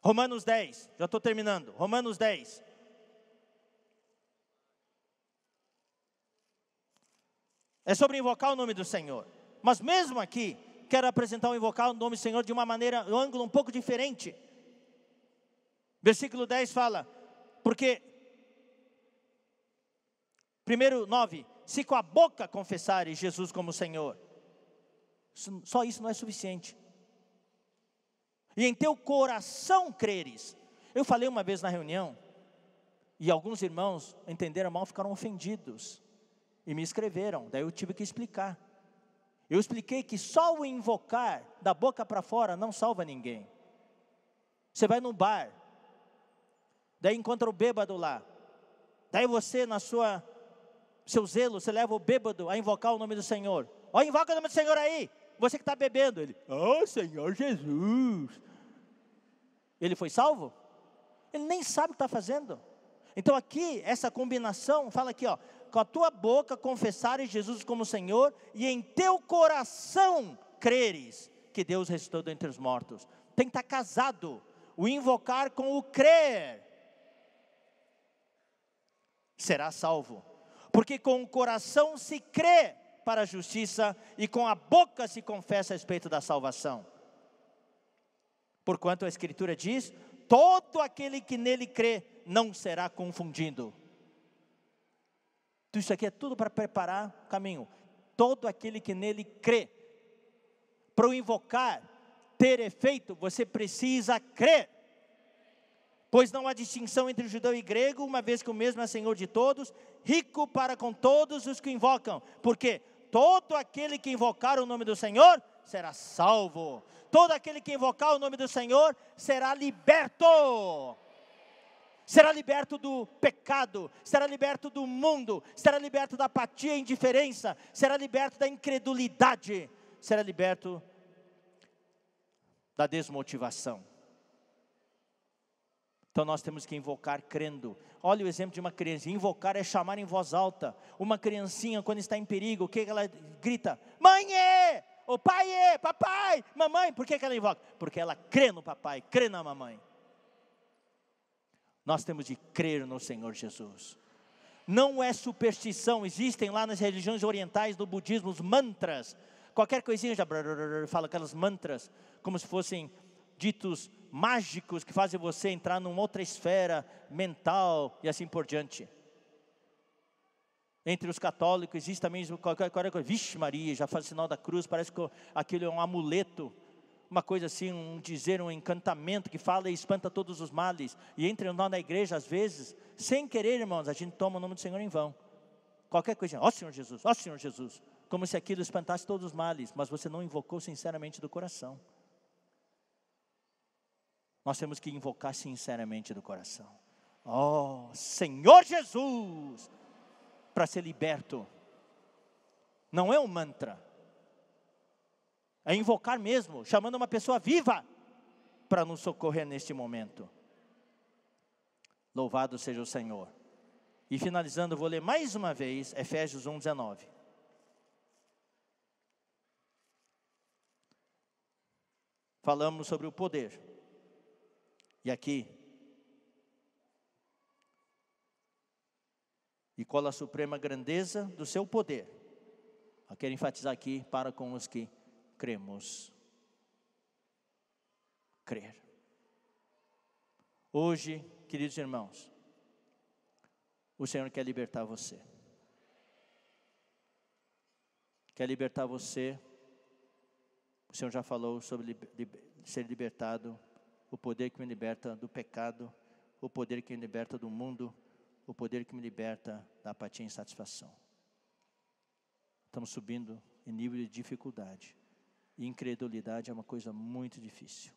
Romanos 10, já estou terminando. Romanos 10. É sobre invocar o nome do Senhor. Mas mesmo aqui, quero apresentar o invocar o nome do Senhor de uma maneira, um ângulo um pouco diferente. Versículo 10 fala, porque, primeiro 9, se com a boca confessares Jesus como Senhor. Só isso não é suficiente. E em teu coração creres. Eu falei uma vez na reunião, e alguns irmãos entenderam mal, ficaram ofendidos e me escreveram. Daí eu tive que explicar. Eu expliquei que só o invocar da boca para fora não salva ninguém. Você vai no bar, daí encontra o bêbado lá, daí você na sua seu zelo, você leva o bêbado a invocar o nome do Senhor. Ó, invoca o nome do Senhor aí, você que está bebendo. Ele, ó oh, Senhor Jesus. Ele foi salvo? Ele nem sabe o que está fazendo. Então aqui, essa combinação, fala aqui, ó, com a tua boca confessares Jesus como Senhor e em teu coração creres que Deus ressuscitou dentre os mortos. Tem que estar tá casado o invocar com o crer. Será salvo. Porque com o coração se crê para a justiça e com a boca se confessa a respeito da salvação. Porquanto a Escritura diz: todo aquele que nele crê não será confundido. Então, isso aqui é tudo para preparar o caminho. Todo aquele que nele crê, para o invocar, ter efeito, você precisa crer. Pois não há distinção entre judeu e grego, uma vez que o mesmo é Senhor de todos, rico para com todos os que invocam, porque todo aquele que invocar o nome do Senhor será salvo. Todo aquele que invocar o nome do Senhor será liberto. Será liberto do pecado, será liberto do mundo, será liberto da apatia e indiferença, será liberto da incredulidade, será liberto da desmotivação. Então nós temos que invocar crendo. Olha o exemplo de uma criança. Invocar é chamar em voz alta. Uma criancinha, quando está em perigo, o que ela grita? Mãe! É! O pai! É! Papai! Mamãe! Por que ela invoca? Porque ela crê no papai, crê na mamãe. Nós temos de crer no Senhor Jesus. Não é superstição. Existem lá nas religiões orientais do budismo os mantras. Qualquer coisinha já fala aquelas mantras, como se fossem ditos mágicos que fazem você entrar numa outra esfera mental e assim por diante. Entre os católicos existe também qualquer, coisa. Vixe Maria, já faz o sinal da cruz, parece que aquilo é um amuleto, uma coisa assim, um dizer, um encantamento que fala e espanta todos os males. E entre nós na igreja, às vezes, sem querer, irmãos, a gente toma o nome do Senhor em vão. Qualquer coisa, ó Senhor Jesus, ó Senhor Jesus, como se aquilo espantasse todos os males, mas você não invocou sinceramente do coração nós temos que invocar sinceramente do coração. Oh, Senhor Jesus, para ser liberto, não é um mantra, é invocar mesmo, chamando uma pessoa viva para nos socorrer neste momento. Louvado seja o Senhor. E finalizando, vou ler mais uma vez Efésios 1:19. Falamos sobre o poder e aqui. E cola a suprema grandeza do seu poder. Eu quero enfatizar aqui para com os que cremos. Crer. Hoje, queridos irmãos, o Senhor quer libertar você. Quer libertar você. O Senhor já falou sobre liber, liber, ser libertado o poder que me liberta do pecado, o poder que me liberta do mundo, o poder que me liberta da apatia e insatisfação. Estamos subindo em nível de dificuldade. E incredulidade é uma coisa muito difícil.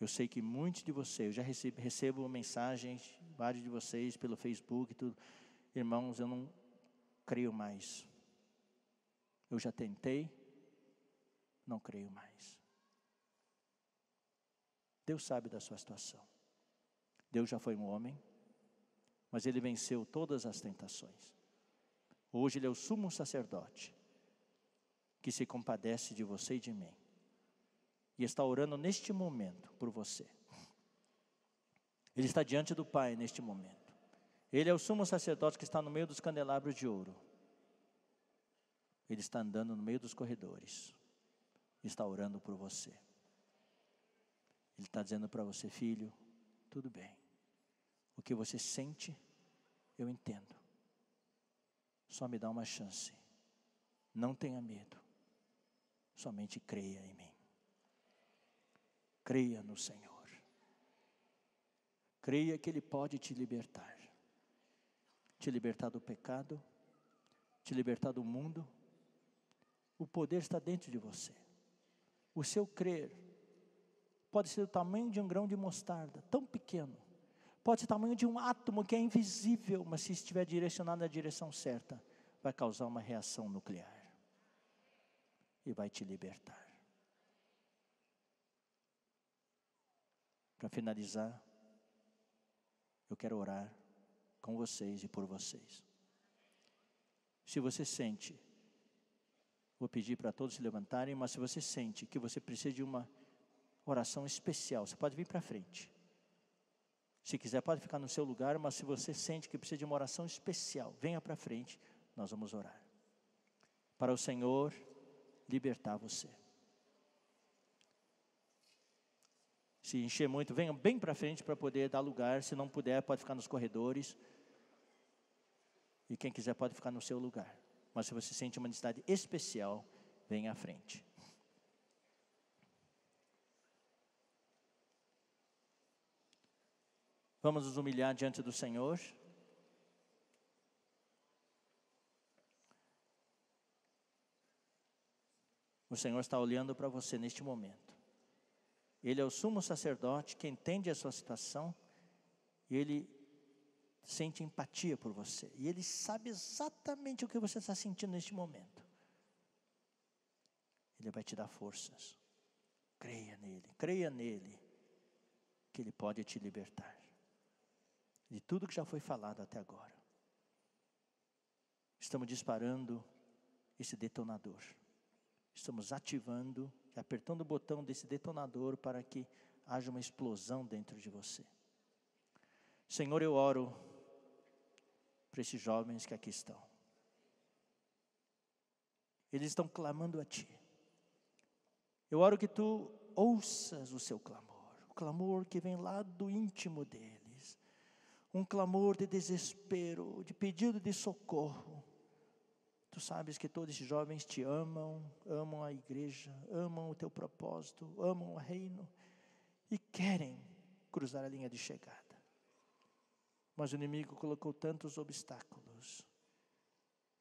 Eu sei que muitos de vocês, eu já recebo, recebo mensagens, vários de vocês pelo Facebook e tudo. Irmãos, eu não creio mais. Eu já tentei, não creio mais. Deus sabe da sua situação. Deus já foi um homem, mas ele venceu todas as tentações. Hoje ele é o sumo sacerdote que se compadece de você e de mim. E está orando neste momento por você. Ele está diante do Pai neste momento. Ele é o sumo sacerdote que está no meio dos candelabros de ouro. Ele está andando no meio dos corredores. Está orando por você. Ele está dizendo para você, filho, tudo bem. O que você sente, eu entendo. Só me dá uma chance. Não tenha medo. Somente creia em mim. Creia no Senhor. Creia que Ele pode te libertar te libertar do pecado, te libertar do mundo. O poder está dentro de você. O seu crer pode ser do tamanho de um grão de mostarda, tão pequeno. Pode ser do tamanho de um átomo que é invisível, mas se estiver direcionado na direção certa, vai causar uma reação nuclear e vai te libertar. Para finalizar, eu quero orar com vocês e por vocês. Se você sente, vou pedir para todos se levantarem, mas se você sente que você precisa de uma oração especial. Você pode vir para frente. Se quiser, pode ficar no seu lugar, mas se você sente que precisa de uma oração especial, venha para frente, nós vamos orar. Para o Senhor libertar você. Se encher muito, venha bem para frente para poder dar lugar. Se não puder, pode ficar nos corredores. E quem quiser, pode ficar no seu lugar. Mas se você sente uma necessidade especial, venha à frente. Vamos nos humilhar diante do Senhor. O Senhor está olhando para você neste momento. Ele é o sumo sacerdote que entende a sua situação e ele sente empatia por você. E ele sabe exatamente o que você está sentindo neste momento. Ele vai te dar forças. Creia nele, creia nele, que ele pode te libertar de tudo que já foi falado até agora. Estamos disparando esse detonador. Estamos ativando, apertando o botão desse detonador para que haja uma explosão dentro de você. Senhor, eu oro para esses jovens que aqui estão. Eles estão clamando a Ti. Eu oro que Tu ouças o seu clamor, o clamor que vem lá do íntimo dele um clamor de desespero, de pedido de socorro. Tu sabes que todos esses jovens te amam, amam a igreja, amam o teu propósito, amam o reino e querem cruzar a linha de chegada. Mas o inimigo colocou tantos obstáculos.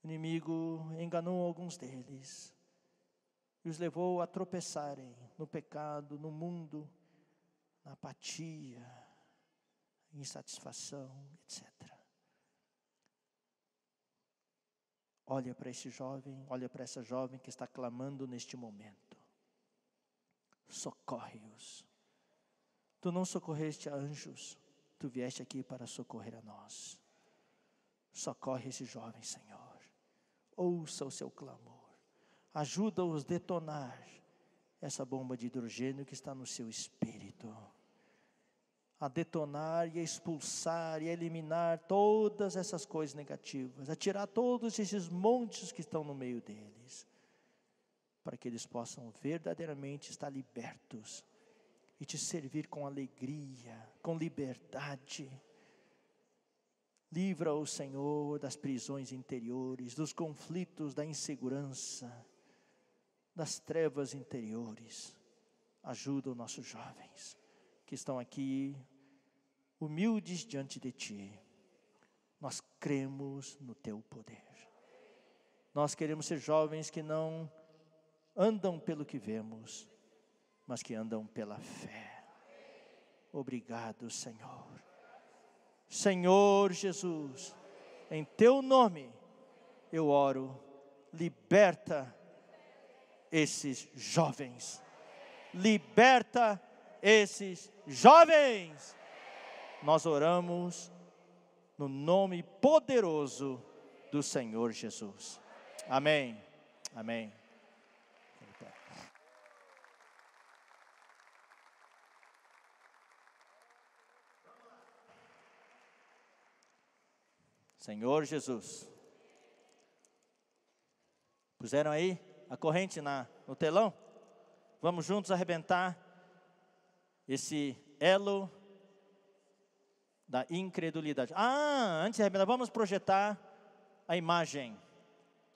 O inimigo enganou alguns deles e os levou a tropeçarem no pecado, no mundo, na apatia, insatisfação, etc. Olha para esse jovem, olha para essa jovem que está clamando neste momento. Socorre-os. Tu não socorreste a anjos, tu vieste aqui para socorrer a nós. Socorre esse jovem, Senhor. Ouça o seu clamor. Ajuda-os a detonar essa bomba de hidrogênio que está no seu espírito a detonar e a expulsar e a eliminar todas essas coisas negativas, a tirar todos esses montes que estão no meio deles, para que eles possam verdadeiramente estar libertos e te servir com alegria, com liberdade. Livra o Senhor das prisões interiores, dos conflitos, da insegurança, das trevas interiores. Ajuda os nossos jovens que estão aqui humildes diante de Ti. Nós cremos no Teu poder. Nós queremos ser jovens que não andam pelo que vemos, mas que andam pela fé. Obrigado, Senhor. Senhor Jesus, em Teu nome eu oro, liberta esses jovens. Liberta esses jovens. Nós oramos no nome poderoso do Senhor Jesus. Amém. Amém. Senhor Jesus. Puseram aí a corrente na, no telão? Vamos juntos arrebentar esse elo da incredulidade. Ah, antes, Rebena, vamos projetar a imagem.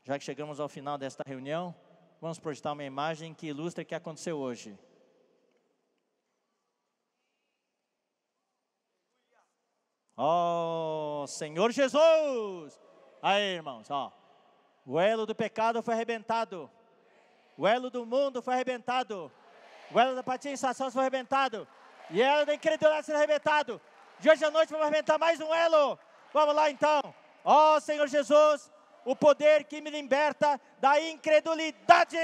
Já que chegamos ao final desta reunião, vamos projetar uma imagem que ilustra o que aconteceu hoje. Oh, Senhor Jesus! Aí, irmãos, ó. O elo do pecado foi arrebentado. O elo do mundo foi arrebentado. O elo da Patinha, Sassão foi arrebentado. E ela da incredulidade sendo arrebentado. De hoje à noite vamos arrebentar mais um elo. Vamos lá então. Ó oh, Senhor Jesus, o poder que me liberta da incredulidade.